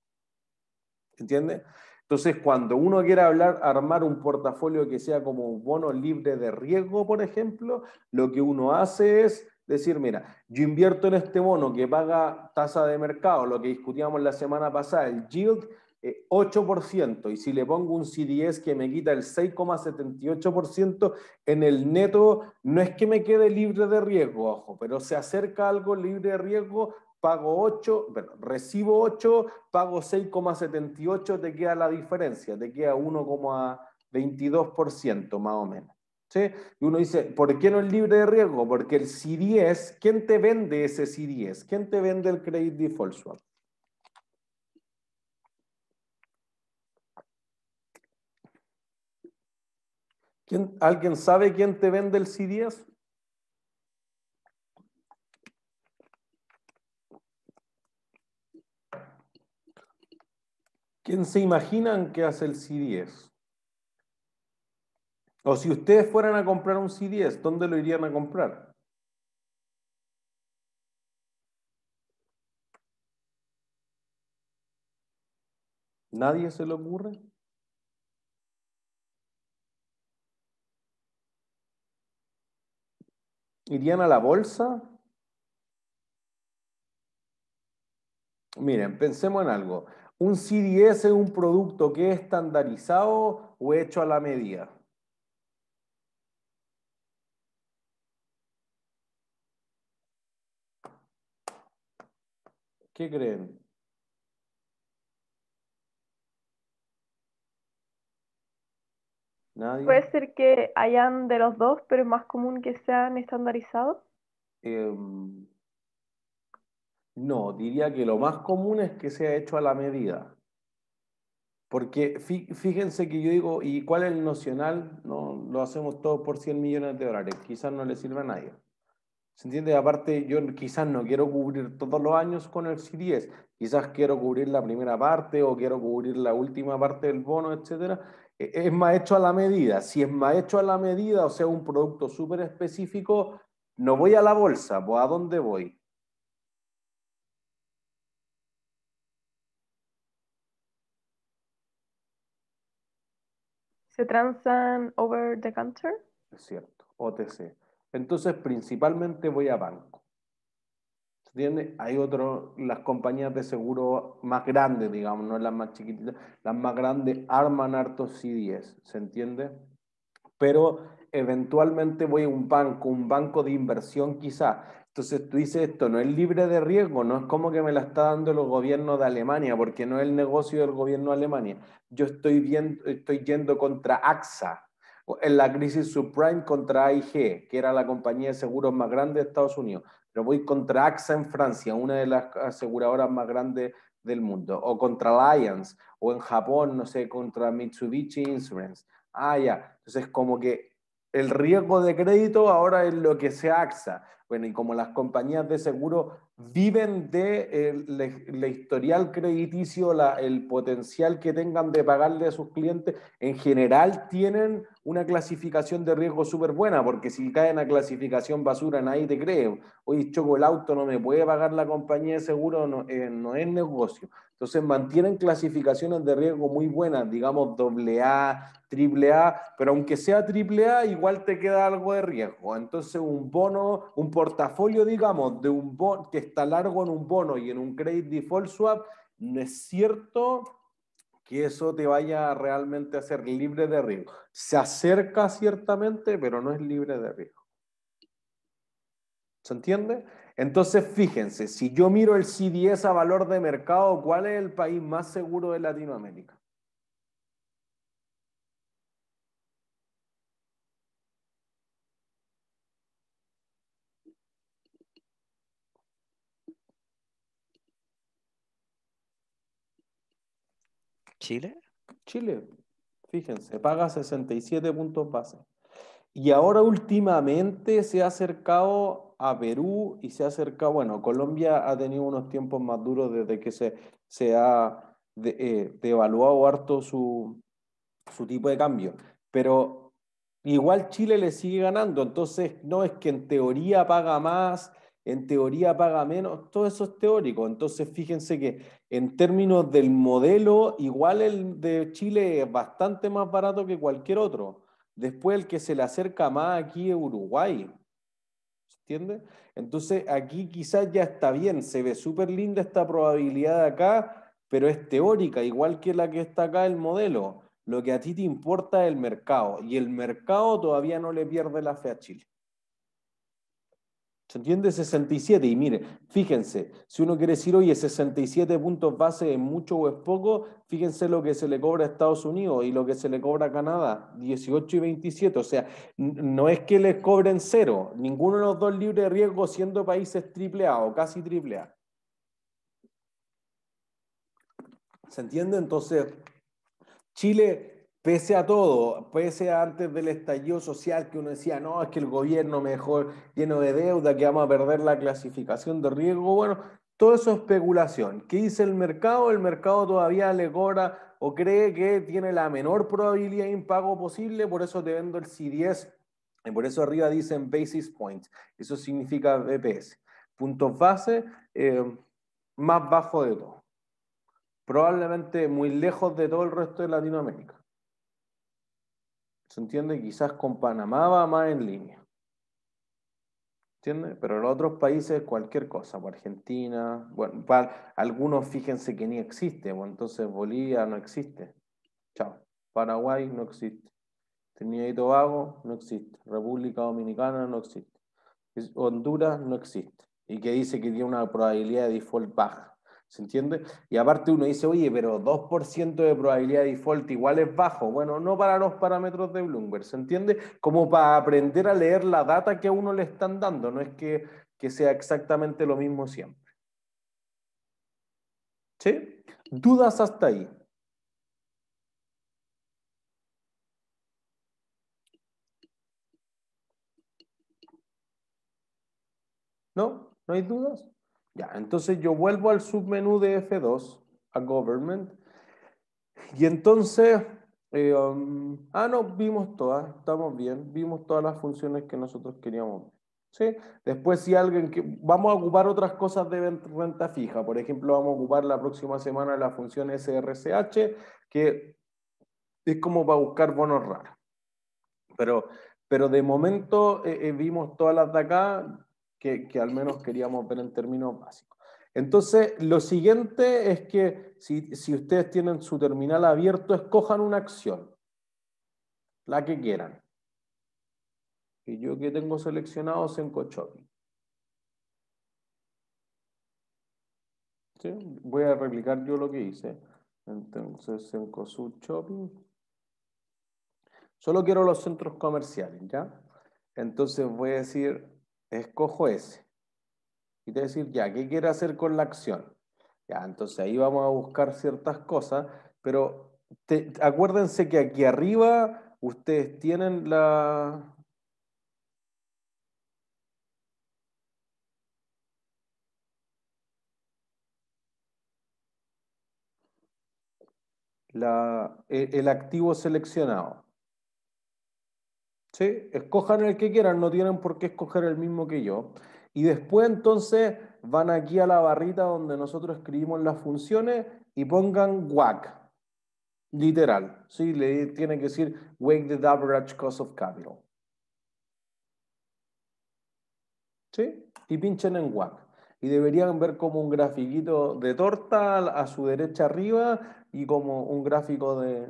¿Se entiende? Entonces, cuando uno quiere hablar, armar un portafolio que sea como un bono libre de riesgo, por ejemplo, lo que uno hace es decir, mira, yo invierto en este bono que paga tasa de mercado, lo que discutíamos la semana pasada, el yield, 8%, eh, y si le pongo un CDS que me quita el 6,78%, en el neto no es que me quede libre de riesgo, ojo, pero se acerca algo libre de riesgo, pago 8, bueno, recibo 8, pago 6,78, te queda la diferencia, te queda 1,22% más o menos. ¿Sí? Y uno dice, ¿por qué no es libre de riesgo? Porque el CDS, ¿quién te vende ese CDS? ¿Quién te vende el Credit Default Swap? ¿Quién, ¿Alguien sabe quién te vende el C10? ¿Quién se imaginan que hace el C10? O si ustedes fueran a comprar un C10, ¿dónde lo irían a comprar? ¿Nadie se le ocurre? irían a la bolsa? Miren, pensemos en algo. ¿Un CDS es un producto que es estandarizado o hecho a la medida? ¿Qué creen? Puede ser que hayan de los dos, pero es más común que sean estandarizados. Em, no, diría que lo más común es que sea hecho a la medida. Porque fíjense que yo digo, ¿y cuál es el nocional? No, lo hacemos todo por 100 millones de dólares. Quizás no le sirva a nadie. ¿Se entiende? Aparte, yo quizás no quiero cubrir todos los años con el C10. Quizás quiero cubrir la primera parte o quiero cubrir la última parte del bono, etcétera e-, ¿Es más hecho a la medida? Si es más hecho a la medida, o sea, un producto súper específico, no voy a la bolsa, ¿a dónde voy? ¿Se transan over the counter? Es cierto, OTC. Entonces, principalmente voy a banco entiende Hay otras, las compañías de seguro más grandes, digamos, no las más chiquititas, las más grandes arman hartos CDS, ¿se entiende? Pero eventualmente voy a un banco, un banco de inversión quizá Entonces tú dices esto, no es libre de riesgo, no es como que me la está dando los gobiernos de Alemania, porque no es el negocio del gobierno de Alemania. Yo estoy, estoy yendo contra AXA, en la crisis subprime contra AIG, que era la compañía de seguros más grande de Estados Unidos pero voy contra AXA en Francia, una de las aseguradoras más grandes del mundo, o contra Allianz, o en Japón, no sé, contra Mitsubishi Insurance. Ah, ya. Entonces, como que el riesgo de crédito ahora es lo que sea AXA. Bueno, y como las compañías de seguro viven de el, historial crediticio, la, el potencial que tengan de pagarle a sus clientes, en general tienen una clasificación de riesgo súper buena, porque si caen a clasificación basura nadie te cree. hoy choco el auto, no me puede pagar la compañía de seguro, no eh, es negocio. Entonces mantienen clasificaciones de riesgo muy buenas, digamos doble A, triple A, pero aunque sea triple A, igual te queda algo de riesgo. Entonces un bono, un portafolio, digamos, de un que está largo en un bono y en un credit default swap, no es cierto que eso te vaya realmente a ser libre de riesgo. Se acerca ciertamente, pero no es libre de riesgo. ¿Se entiende? Entonces, fíjense, si yo miro el CDS a valor de mercado, ¿cuál es el país más seguro de Latinoamérica? Chile. Chile, fíjense, paga 67 puntos base. Y ahora últimamente se ha acercado a Perú y se ha acercado, bueno, Colombia ha tenido unos tiempos más duros desde que se, se ha eh, devaluado harto su, su tipo de cambio. Pero igual Chile le sigue ganando, entonces no es que en teoría paga más, en teoría paga menos, todo eso es teórico. Entonces fíjense que en términos del modelo, igual el de Chile es bastante más barato que cualquier otro. Después el que se le acerca más aquí es Uruguay. ¿Se entiende? Entonces aquí quizás ya está bien, se ve súper linda esta probabilidad de acá, pero es teórica, igual que la que está acá el modelo. Lo que a ti te importa es el mercado y el mercado todavía no le pierde la fe a Chile. ¿Se entiende? 67. Y mire, fíjense, si uno quiere decir, oye, 67 puntos base es mucho o es poco, fíjense lo que se le cobra a Estados Unidos y lo que se le cobra a Canadá, 18 y 27. O sea, no es que les cobren cero, ninguno de los dos libre de riesgo siendo países triple A o casi triple A. ¿Se entiende? Entonces, Chile pese a todo, pese a antes del estallido social que uno decía, no, es que el gobierno mejor lleno de deuda, que vamos a perder la clasificación de riesgo, bueno, todo eso es especulación. ¿Qué dice el mercado? El mercado todavía le cobra o cree que tiene la menor probabilidad de impago posible, por eso te vendo el C10 y por eso arriba dicen basis points. Eso significa BPS. Puntos base eh, más bajo de todo. Probablemente muy lejos de todo el resto de Latinoamérica. Se entiende, quizás con Panamá va más en línea. ¿Entiende? Pero en otros países cualquier cosa, pues Argentina, bueno, algunos fíjense que ni existe, pues entonces Bolivia no existe. Chao. Paraguay no existe. Trinidad y Tobago no existe. República Dominicana no existe. Honduras no existe. Y que dice que tiene una probabilidad de default baja. ¿Se entiende? Y aparte uno dice, oye, pero 2% de probabilidad de default igual es bajo. Bueno, no para los parámetros de Bloomberg, ¿se entiende? Como para aprender a leer la data que a uno le están dando, no es que, que sea exactamente lo mismo siempre. ¿Sí? ¿Dudas hasta ahí? ¿No? ¿No hay dudas? Ya, entonces yo vuelvo al submenú de F2, a Government, y entonces, eh, um, ah, no, vimos todas, estamos bien, vimos todas las funciones que nosotros queríamos ver. ¿Sí? Después si alguien, que, vamos a ocupar otras cosas de renta fija, por ejemplo, vamos a ocupar la próxima semana la función SRCH, que es como para buscar bonos raros. Pero, pero de momento eh, eh, vimos todas las de acá, que, al menos queríamos ver en términos básicos. Entonces, lo siguiente es que si, ustedes tienen su terminal abierto, escojan una acción, la que quieran. Y yo que tengo seleccionado en Shopping. Voy a replicar yo lo que hice. Entonces, en Shopping. Solo quiero los centros comerciales, ¿ya? Entonces voy a decir escojo ese. Y te decir, ya, ¿qué quiero hacer con la acción? Ya, entonces ahí vamos a buscar ciertas cosas, pero acuérdense que aquí arriba ustedes tienen la, el, activo seleccionado. ¿sí? Escojan el que quieran, no tienen por qué escoger el mismo que yo. Y después entonces van aquí a la barrita donde nosotros escribimos las funciones y pongan WAC, literal. ¿sí? Le tienen que decir wake the average cost of capital. ¿Sí? Y pinchen en WAC. Y deberían ver como un grafiquito de torta a su derecha arriba y como un gráfico de,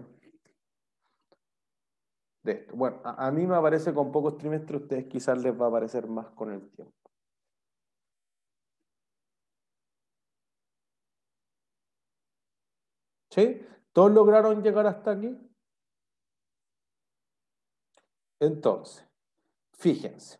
bueno, a, mí me aparece con pocos trimestres, ustedes quizás les va a aparecer más con el tiempo. ¿Sí? ¿Todos lograron llegar hasta aquí? Entonces, fíjense.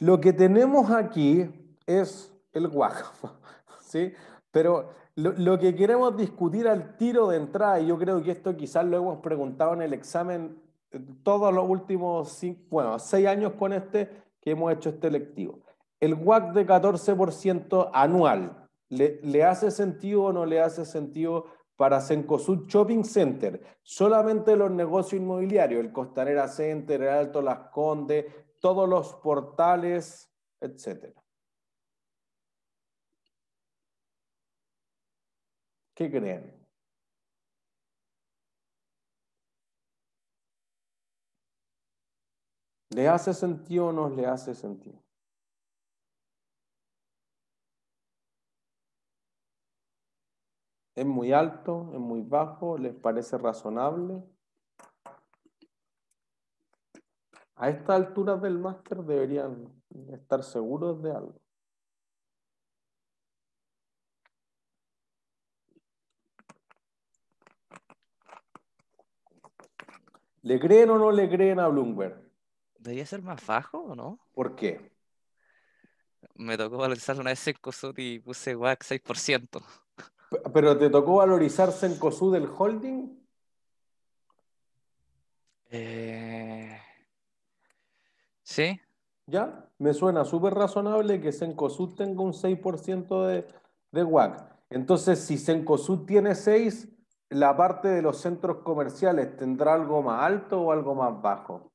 Lo que tenemos aquí es el guajo, ¿sí? Pero lo, lo, que queremos discutir al tiro de entrada, y yo creo que esto quizás lo hemos preguntado en el examen todos los últimos seis años con este que hemos hecho este electivo. El WAC de 14% anual, ¿le, hace sentido o no le hace sentido para Cencosud Shopping Center? Solamente los negocios inmobiliarios, el Costanera Center, el Alto Las Condes, todos los portales, etc. ¿Qué creen? ¿Le hace sentido o no le hace sentido? ¿Es muy alto? ¿Es muy bajo? ¿Les parece razonable? A esta altura del máster deberían estar seguros de algo. ¿Le creen o no le creen a Bloomberg? ¿Debería ser más bajo o no? ¿Por qué? Me tocó valorizar una vez Sencosud y puse WAC 6%. ¿Pero te tocó valorizar Sencosud del holding? Eh, sí. Ya, me suena súper razonable que Sencosud tenga un 6% de, de WAC. Entonces, si Sencosud tiene 6, ¿la parte de los centros comerciales tendrá algo más alto o algo más bajo?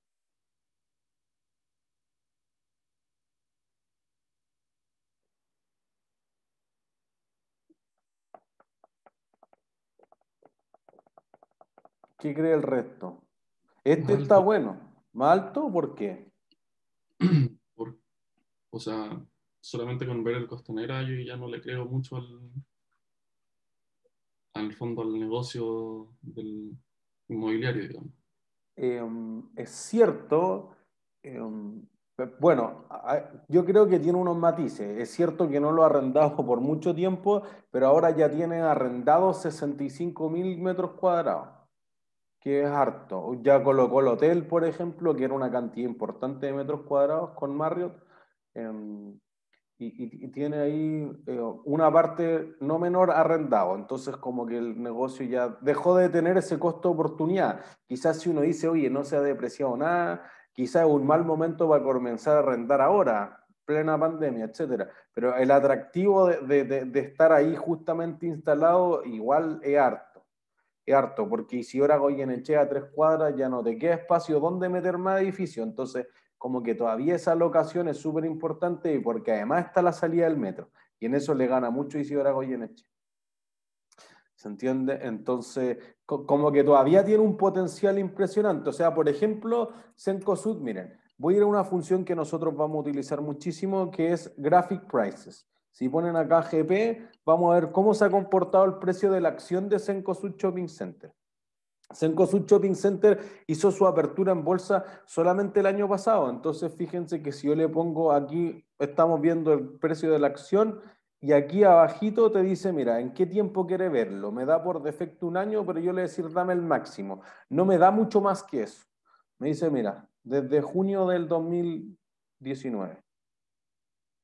¿Qué cree el resto? Este está bueno. ¿Más alto? ¿Por qué? o sea, solamente con ver el Costanera yo ya no le creo mucho al, fondo, al negocio del inmobiliario, digamos. Em, es cierto, em, bueno, yo creo que tiene unos matices. Es cierto que no lo ha arrendado por mucho tiempo, pero ahora ya tiene arrendado 65 mil metros cuadrados que es harto. Ya colocó el hotel, por ejemplo, que era una cantidad importante de metros cuadrados con Marriott. Em, y, tiene ahí eh, una parte no menor arrendado. Entonces, como que el negocio ya dejó de tener ese costo de oportunidad. Quizás si uno dice, oye, no se ha depreciado nada, quizás un mal momento va a comenzar a arrendar ahora, plena pandemia, etcétera. Pero el atractivo de estar ahí justamente instalado igual es harto es harto, porque si ahora voy en a tres cuadras, ya no te queda espacio donde meter más edificio. Entonces, como que todavía esa locación es súper importante y porque además está la salida del metro. Y en eso le gana mucho Isidora Goyeneche. ¿Se entiende? Entonces, como que todavía tiene un potencial impresionante. O sea, por ejemplo, Sencosud, miren, voy a ir a una función que nosotros vamos a utilizar muchísimo, que es Graphic Prices. Si ponen acá GP, vamos a ver cómo se ha comportado el precio de la acción de Cencosud Shopping Center. Cencosud Shopping Center hizo su apertura en bolsa solamente el año pasado. Entonces, fíjense que si yo le pongo aquí, estamos viendo el precio de la acción y aquí abajito te dice, mira, ¿en qué tiempo quiere verlo? Me da por defecto un año, pero yo le decir, dame el máximo. No me da mucho más que eso. Me dice, mira, desde junio del 2019.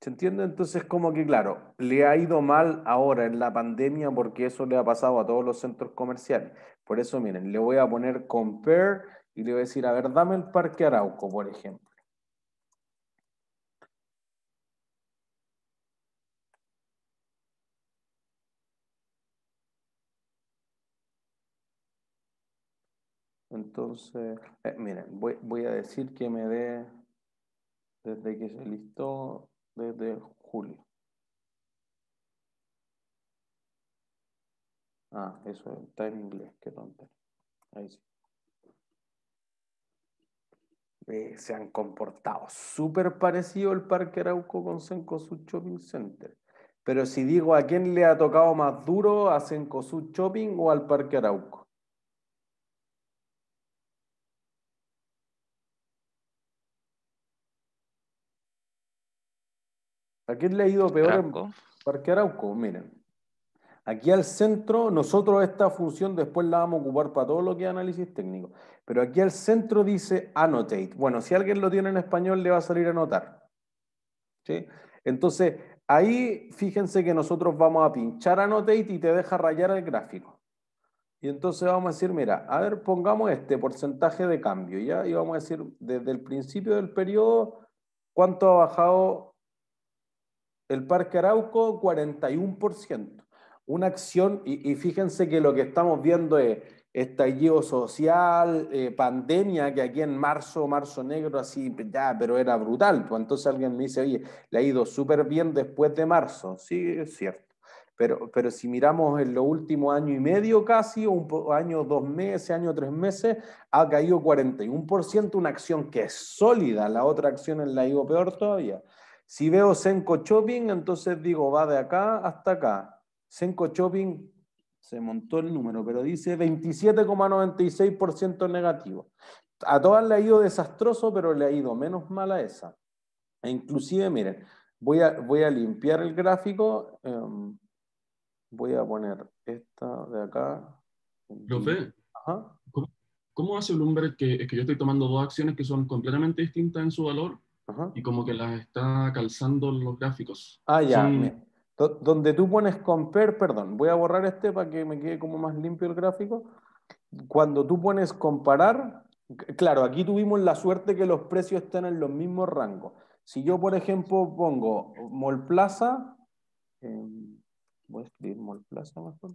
¿Se entiende? Entonces, como que, claro, le ha ido mal ahora en la pandemia porque eso le ha pasado a todos los centros comerciales. Por eso, miren, le voy a poner compare y le voy a decir, a ver, dame el Parque Arauco, por ejemplo. Entonces, eh, miren, voy, voy a decir que me dé, desde que se listó, desde julio. Ah, eso está en inglés, qué tonto. Ahí sí. Eh, se han comportado súper parecido el Parque Arauco con Sencosud Shopping Center. Pero si digo a quién le ha tocado más duro, a Sencosud Shopping o al Parque Arauco. ¿A quién le ha ido peor en Parque Arauco? Miren, aquí al centro, nosotros esta función después la vamos a ocupar para todo lo que es análisis técnico, pero aquí al centro dice annotate. Bueno, si alguien lo tiene en español le va a salir a anotar. Entonces, ahí fíjense que nosotros vamos a pinchar annotate y te deja rayar el gráfico. Y entonces vamos a decir, mira, a ver, pongamos este porcentaje de cambio, ¿ya? Y vamos a decir, desde el principio del periodo, cuánto ha bajado el Parque Arauco, 41%. Una acción, y, fíjense que lo que estamos viendo es estallido social, eh, pandemia, que aquí en marzo, marzo negro, así, ya, pero era brutal. Pues entonces alguien me dice, oye, le ha ido súper bien después de marzo. Sí, es cierto. Pero, pero si miramos en los últimos año y medio casi, un año, dos meses, año, tres meses, ha caído 41%, una acción que es sólida, la otra acción en la ha peor todavía. Si veo Senko Shopping, entonces digo, va de acá hasta acá. Senko Shopping, se montó el número, pero dice 27,96% negativo. A todas le ha ido desastroso, pero le ha ido menos mal a esa. E inclusive, miren, voy a, voy a limpiar el gráfico. Em, voy a poner esta de acá. ¿cómo, hace Bloomberg que, que yo estoy tomando dos acciones que son completamente distintas en su valor y como que las está calzando los gráficos. Ah, ya. Donde tú pones compare, perdón, voy a borrar este para que me quede como más limpio el gráfico. Cuando tú pones comparar, claro, aquí tuvimos la suerte que los precios están en los mismos rangos. Si yo, por ejemplo, pongo Molplaza, eh, em, voy a escribir Molplaza mejor.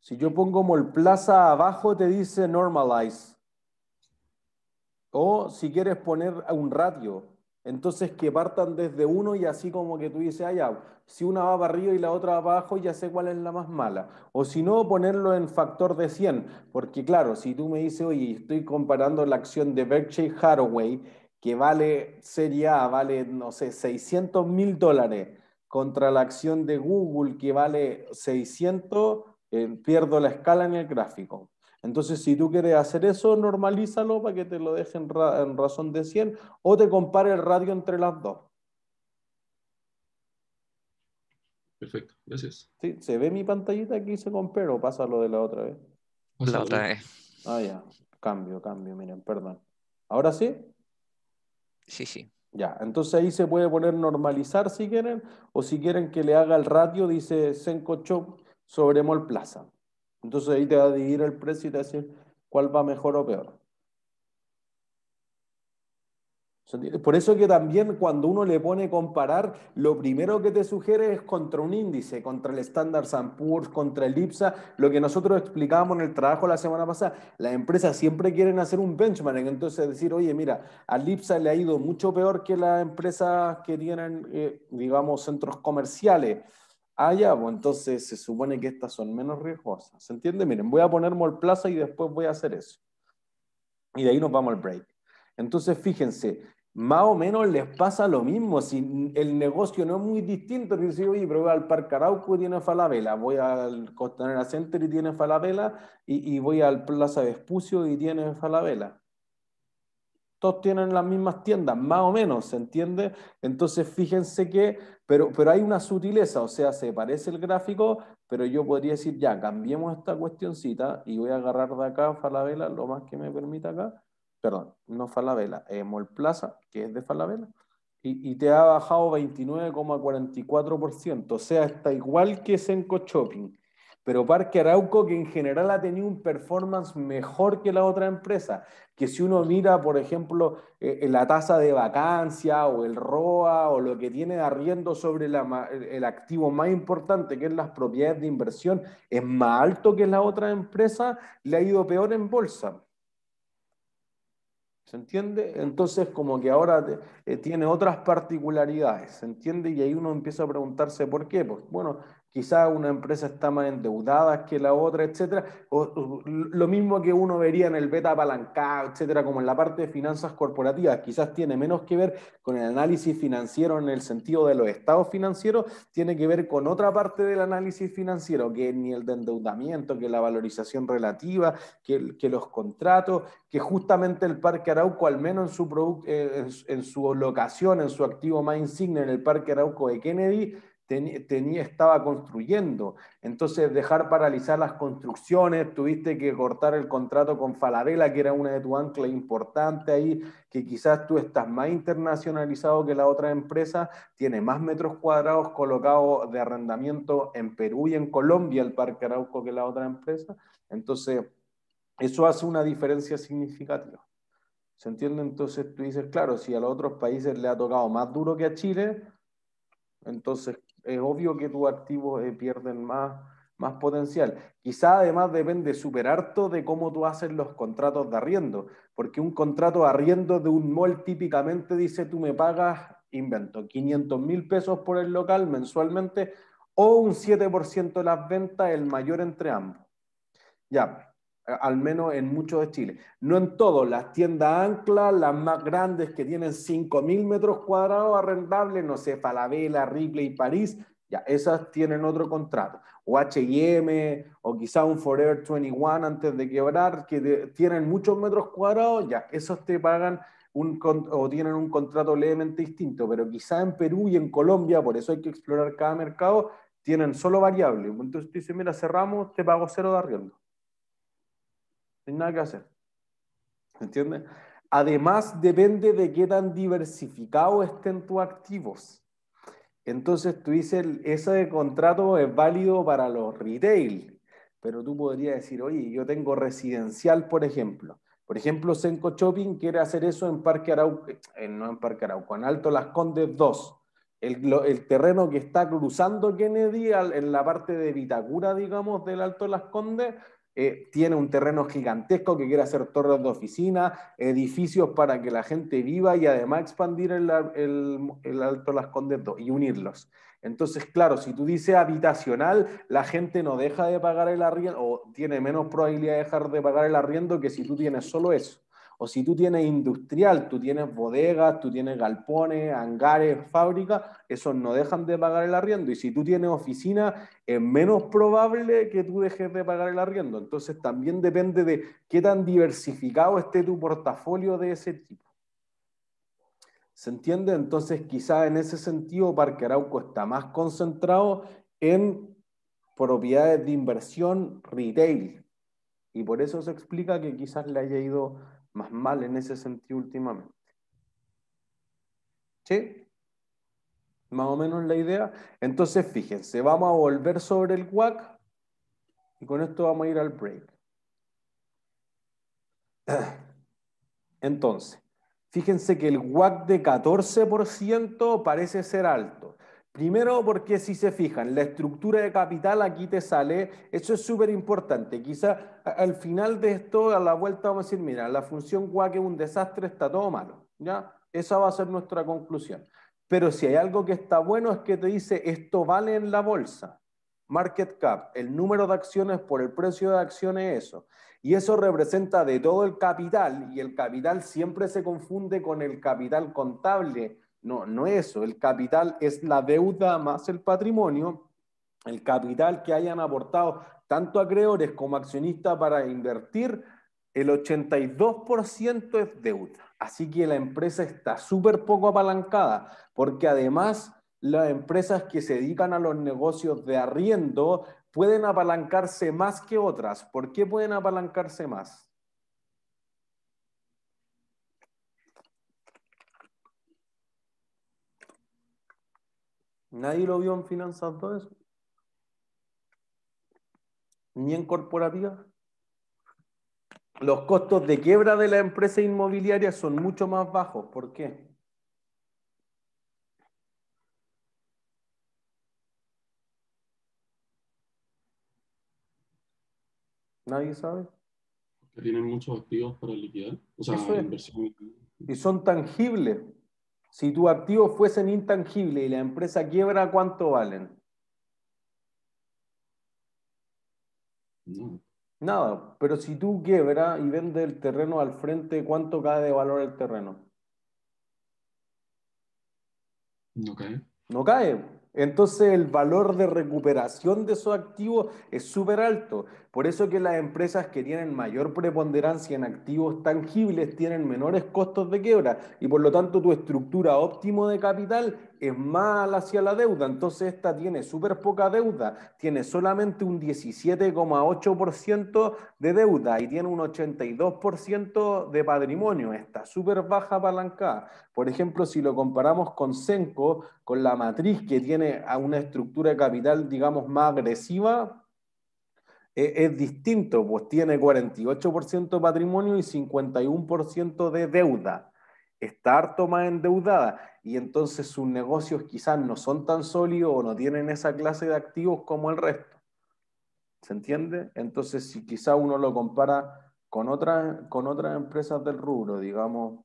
Si yo pongo Molplaza abajo, te dice normalize. O si quieres poner un ratio, entonces que partan desde uno y así como que tú dices, ah, si una va para arriba y la otra va para abajo, ya sé cuál es la más mala. O si no, ponerlo en factor de 100, porque claro, si tú me dices, oye, estoy comparando la acción de Berkshire Hathaway, que vale sería, vale, no sé, 600 mil dólares, contra la acción de Google, que vale 600, eh, pierdo la escala en el gráfico. Entonces, si tú quieres hacer eso, normalízalo para que te lo dejen en razón de 100 o te compare el radio entre las dos. Perfecto, gracias. ¿Sí? ¿Se ve mi pantallita aquí? Se o pasa lo de la otra vez. La otra vez. Ah, ya. Cambio, cambio, miren, perdón. ¿Ahora sí? Sí, sí. Ya, entonces ahí se puede poner normalizar si quieren, o si quieren que le haga el radio, dice Senko Chop sobre Mol Plaza. Entonces ahí te va a dividir el precio y te va a decir cuál va mejor o peor. Por eso que también cuando uno le pone comparar, lo primero que te sugiere es contra un índice, contra el Standard Poor's, contra el IPSA, lo que nosotros explicábamos en el trabajo la semana pasada. Las empresas siempre quieren hacer un benchmark, entonces decir, oye, mira, al IPSA le ha ido mucho peor que las empresas que tienen, eh, digamos, centros comerciales. Allá ah, pues, entonces se supone que estas son menos riesgosas. ¿Se entiende? Miren, voy a ponerme al plaza y después voy a hacer eso. Y de ahí nos vamos al break. Entonces, fíjense, más o menos les pasa lo mismo. Si el negocio no es muy distinto, si, oye, pero voy al Parque Arauco y tiene Falabella, voy al Costanera Center y tiene Falabella, y, y voy al Plaza Vespucio y tiene Falabella todos tienen las mismas tiendas, más o menos, ¿se entiende? Entonces, fíjense que, pero, pero hay una sutileza, o sea, se parece el gráfico, pero yo podría decir, ya, cambiemos esta cuestioncita y voy a agarrar de acá Falabella, lo más que me permita acá, perdón, no Falabella, eh, Molplaza, que es de Falabella, y, y te ha bajado 29,44%, o sea, está igual que Senco Shopping pero Parque Arauco, que en general ha tenido un performance mejor que la otra empresa, que si uno mira, por ejemplo, eh, eh, la tasa de vacancia o el ROA o lo que tiene de arriendo sobre el activo más importante, que es las propiedades de inversión, es más alto que la otra empresa, le ha ido peor en bolsa. ¿Se entiende? Entonces, como que ahora eh, tiene otras particularidades, ¿se entiende? Y ahí uno empieza a preguntarse por qué. Pues bueno, quizás una empresa está más endeudada que la otra, etcétera. lo mismo que uno vería en el beta apalancado, etcétera, como en la parte de finanzas corporativas, quizás tiene menos que ver con el análisis financiero en el sentido de los estados financieros, tiene que ver con otra parte del análisis financiero, que ni el de endeudamiento, que la valorización relativa, que, los contratos, que justamente el Parque Arauco, al menos en su, eh, en, su locación, en su activo más insignia, en el Parque Arauco de Kennedy, tenía, estaba construyendo. Entonces, dejar paralizar las construcciones, tuviste que cortar el contrato con Falabella, que era una de tu ancla importante ahí, que quizás tú estás más internacionalizado que la otra empresa, tiene más metros cuadrados colocados de arrendamiento en Perú y en Colombia el Parque Arauco que la otra empresa. Entonces, eso hace una diferencia significativa. ¿Se entiende? Entonces tú dices, claro, si a los otros países le ha tocado más duro que a Chile, entonces es obvio que tus activos eh, pierden más, más potencial. Quizá además depende súper harto de cómo tú haces los contratos de arriendo, porque un contrato de arriendo de un mall típicamente dice tú me pagas, invento, 500 mil pesos por el local mensualmente o un 7% de las ventas, el mayor entre ambos. Ya, al menos en muchos de Chile. No en todos, las tiendas ancla, las más grandes que tienen 5.000 metros cuadrados arrendables, no sé, Falabella, Ripley, París, ya, esas tienen otro contrato. O H&M, o quizá un Forever 21 antes de quebrar, que tienen muchos metros cuadrados, ya, esos te pagan un, o tienen un contrato levemente distinto, pero quizá en Perú y en Colombia, por eso hay que explorar cada mercado, tienen solo variable. Entonces te dices, mira, cerramos, te pago cero de arriendo. No hay nada que hacer. ¿Entiendes? Además, depende de qué tan diversificado estén tus activos. Entonces, tú dices, ese contrato es válido para los retail, pero tú podrías decir, oye, yo tengo residencial, por ejemplo. Por ejemplo, Senco Shopping quiere hacer eso en Parque Arauco, eh, no en Parque Arauco, en Alto Las Condes 2. El, el, terreno que está cruzando Kennedy en la parte de Vitacura, digamos, del Alto Las Condes, eh, tiene un terreno gigantesco que quiere hacer torres de oficina, edificios para que la gente viva y además expandir el, el Alto Las Condes y unirlos. Entonces, claro, si tú dices habitacional, la gente no deja de pagar el arriendo o tiene menos probabilidad de dejar de pagar el arriendo que si tú tienes solo eso. O si tú tienes industrial, tú tienes bodegas, tú tienes galpones, hangares, fábricas, esos no dejan de pagar el arriendo. Y si tú tienes oficina, es menos probable que tú dejes de pagar el arriendo. Entonces también depende de qué tan diversificado esté tu portafolio de ese tipo. ¿Se entiende? Entonces quizás en ese sentido Parque Arauco está más concentrado en propiedades de inversión retail. Y por eso se explica que quizás le haya ido más mal en ese sentido últimamente. ¿Sí? Más o menos la idea. Entonces, fíjense, vamos a volver sobre el WAC y con esto vamos a ir al break. Entonces, fíjense que el WAC de 14% parece ser alto. Primero, porque si se fijan, la estructura de capital aquí te sale, eso es súper importante. Quizá al final de esto, a la vuelta vamos a decir, mira, la función WAC es un desastre, está todo malo. ¿ya? Esa va a ser nuestra conclusión. Pero si hay algo que está bueno es que te dice, esto vale en la bolsa. Market cap, el número de acciones por el precio de acciones, eso. Y eso representa de todo el capital, y el capital siempre se confunde con el capital contable no, no eso. El capital es la deuda más el patrimonio. El capital que hayan aportado tanto acreedores como accionistas para invertir, el 82% es deuda. Así que la empresa está súper poco apalancada, porque además las empresas que se dedican a los negocios de arriendo pueden apalancarse más que otras. ¿Por qué pueden apalancarse más? Nadie lo vio en Finanzas 2 Ni en corporativa. Los costos de quiebra de la empresa inmobiliaria son mucho más bajos. ¿Por qué? Nadie sabe. Porque tienen muchos activos para liquidar. O sea, Y son tangibles. Si tus activos fuesen intangibles y la empresa quiebra, ¿cuánto valen? Nada, pero si tú quiebras y vendes el terreno al frente, ¿cuánto cae de valor el terreno? No cae. No cae. Entonces el valor de recuperación de esos activos es súper alto. Por eso que las empresas que tienen mayor preponderancia en activos tangibles tienen menores costos de quiebra y por lo tanto tu estructura óptimo de capital es mal hacia la deuda, entonces esta tiene súper poca deuda, tiene solamente un 17,8% de deuda y tiene un 82% de patrimonio, está súper baja apalancada. Por ejemplo, si lo comparamos con Senco, con la matriz que tiene una estructura de capital, digamos, más agresiva, eh, es, distinto, pues tiene 48% de patrimonio y 51% de deuda está harto más endeudada y entonces sus negocios quizás no son tan sólidos o no tienen esa clase de activos como el resto. ¿Se entiende? Entonces, si quizá uno lo compara con otras, con otras empresas del rubro, digamos,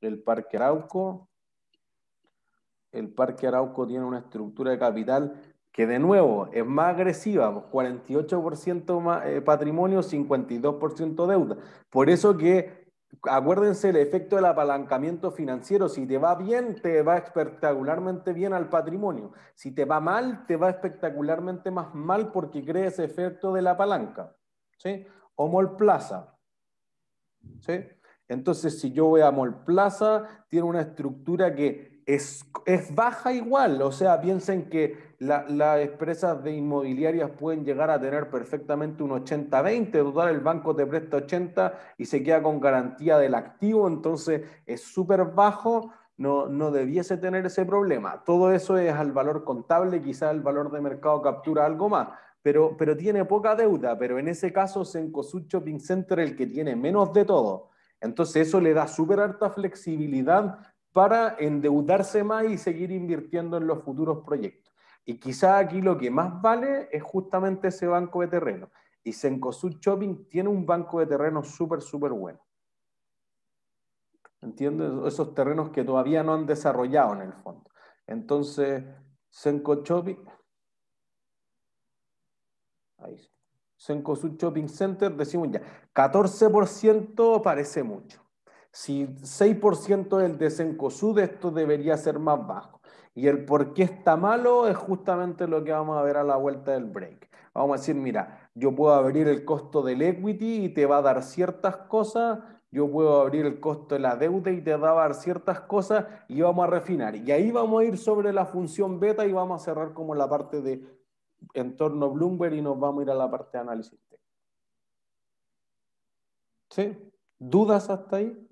el Parque Arauco, el Parque Arauco tiene una estructura de capital que de nuevo es más agresiva, 48% pues, más, eh, patrimonio, 52% deuda. Por eso que acuérdense el efecto del apalancamiento financiero. Si te va bien, te va espectacularmente bien al patrimonio. Si te va mal, te va espectacularmente más mal porque crea ese efecto de la palanca. ¿sí? O molplaza. ¿sí? Entonces, si yo voy a molplaza, tiene una estructura que es, baja igual. O sea, piensen que las empresas de inmobiliarias pueden llegar a tener perfectamente un 80-20. Total, el banco te presta 80 y se queda con garantía del activo. Entonces, es súper bajo. No, debiese tener ese problema. Todo eso es al valor contable, quizá el valor de mercado captura algo más, pero, pero tiene poca deuda, pero en ese caso es en Cosucho el que tiene menos de todo. Entonces eso le da súper alta flexibilidad para endeudarse más y seguir invirtiendo en los futuros proyectos. Y quizá aquí lo que más vale es justamente ese banco de terreno. Y Sencosud Shopping tiene un banco de terreno súper, súper bueno. ¿Entiendes? Esos terrenos que todavía no han desarrollado en el fondo. Entonces, Senco Shopping. Ahí sí. Shopping Center, decimos ya, 14% parece mucho. Si 6% del desencosud, esto debería ser más bajo. Y el por qué está malo es justamente lo que vamos a ver a la vuelta del break. Vamos a decir, mira, yo puedo abrir el costo del equity y te va a dar ciertas cosas, yo puedo abrir el costo de la deuda y te va a dar ciertas cosas y vamos a refinar. Y ahí vamos a ir sobre la función beta y vamos a cerrar como la parte de entorno Bloomberg y nos vamos a ir a la parte de análisis. ¿Sí? ¿Dudas hasta ahí?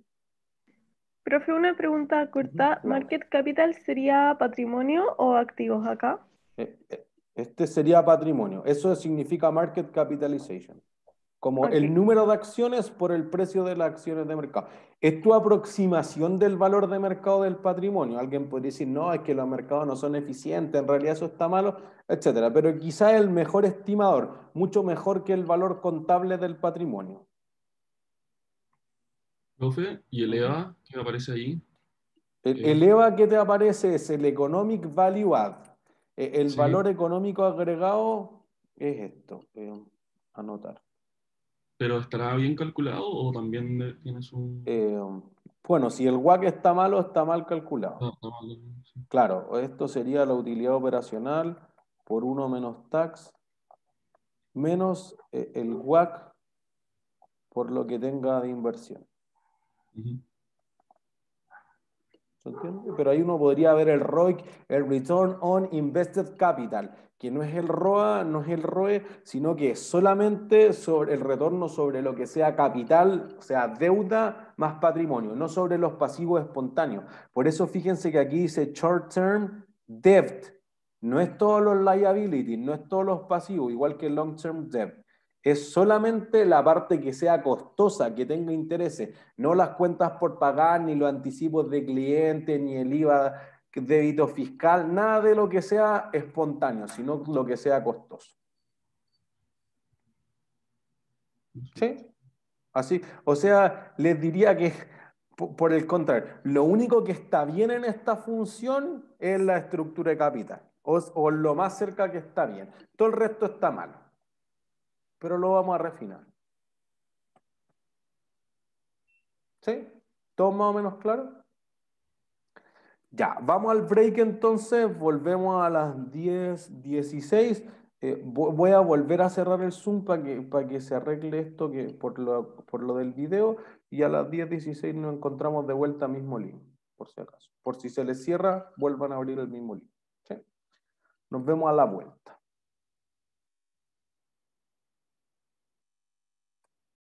Profe, una pregunta corta. ¿Market Capital sería patrimonio o activos acá? Eh, eh, este sería patrimonio. Eso significa Market Capitalization. Como el número de acciones por el precio de las acciones de mercado. Es tu aproximación del valor de mercado del patrimonio. Alguien puede decir, no, es que los mercados no son eficientes, en realidad eso está malo, etc. Pero quizá el mejor estimador, mucho mejor que el valor contable del patrimonio. ¿y el EVA qué aparece ahí? El, EVA eh, e que te aparece es el Economic Value Add. E, el valor económico agregado es esto, eh, anotar. ¿Pero estará bien calculado o también tienes un...? Eh, bueno, si el WAC está malo, está mal calculado. Ah, claro, esto sería la utilidad operacional por 1 menos tax, menos el WAC por lo que tenga de inversión. Pero ahí uno podría ver el ROIC, el Return on Invested Capital, que no es el ROA, no es el ROE, sino que solamente sobre el retorno sobre lo que sea capital, o sea, deuda más patrimonio, no sobre los pasivos espontáneos. Por eso fíjense que aquí dice short term debt, no es todos los liabilities, no es todos los pasivos, igual que long term debt es solamente la parte que sea costosa, que tenga intereses, no las cuentas por pagar, ni los anticipos de cliente, ni el IVA, débito fiscal, nada de lo que sea espontáneo, sino lo que sea costoso. ¿Sí? Así, o sea, les diría que por el contrario, lo único que está bien en esta función es la estructura de capital, o, o lo más cerca que está bien, todo el resto está mal pero lo vamos a refinar. ¿Sí? ¿Todo más o menos claro? Ya, vamos al break entonces, volvemos a las 10, 16. Eh, voy a volver a cerrar el Zoom para que, para que se arregle esto que por, lo, del video y a las 10.16 nos encontramos de vuelta mismo link, por si acaso. Por si se les cierra, vuelvan a abrir el mismo link. Nos vemos a la vuelta.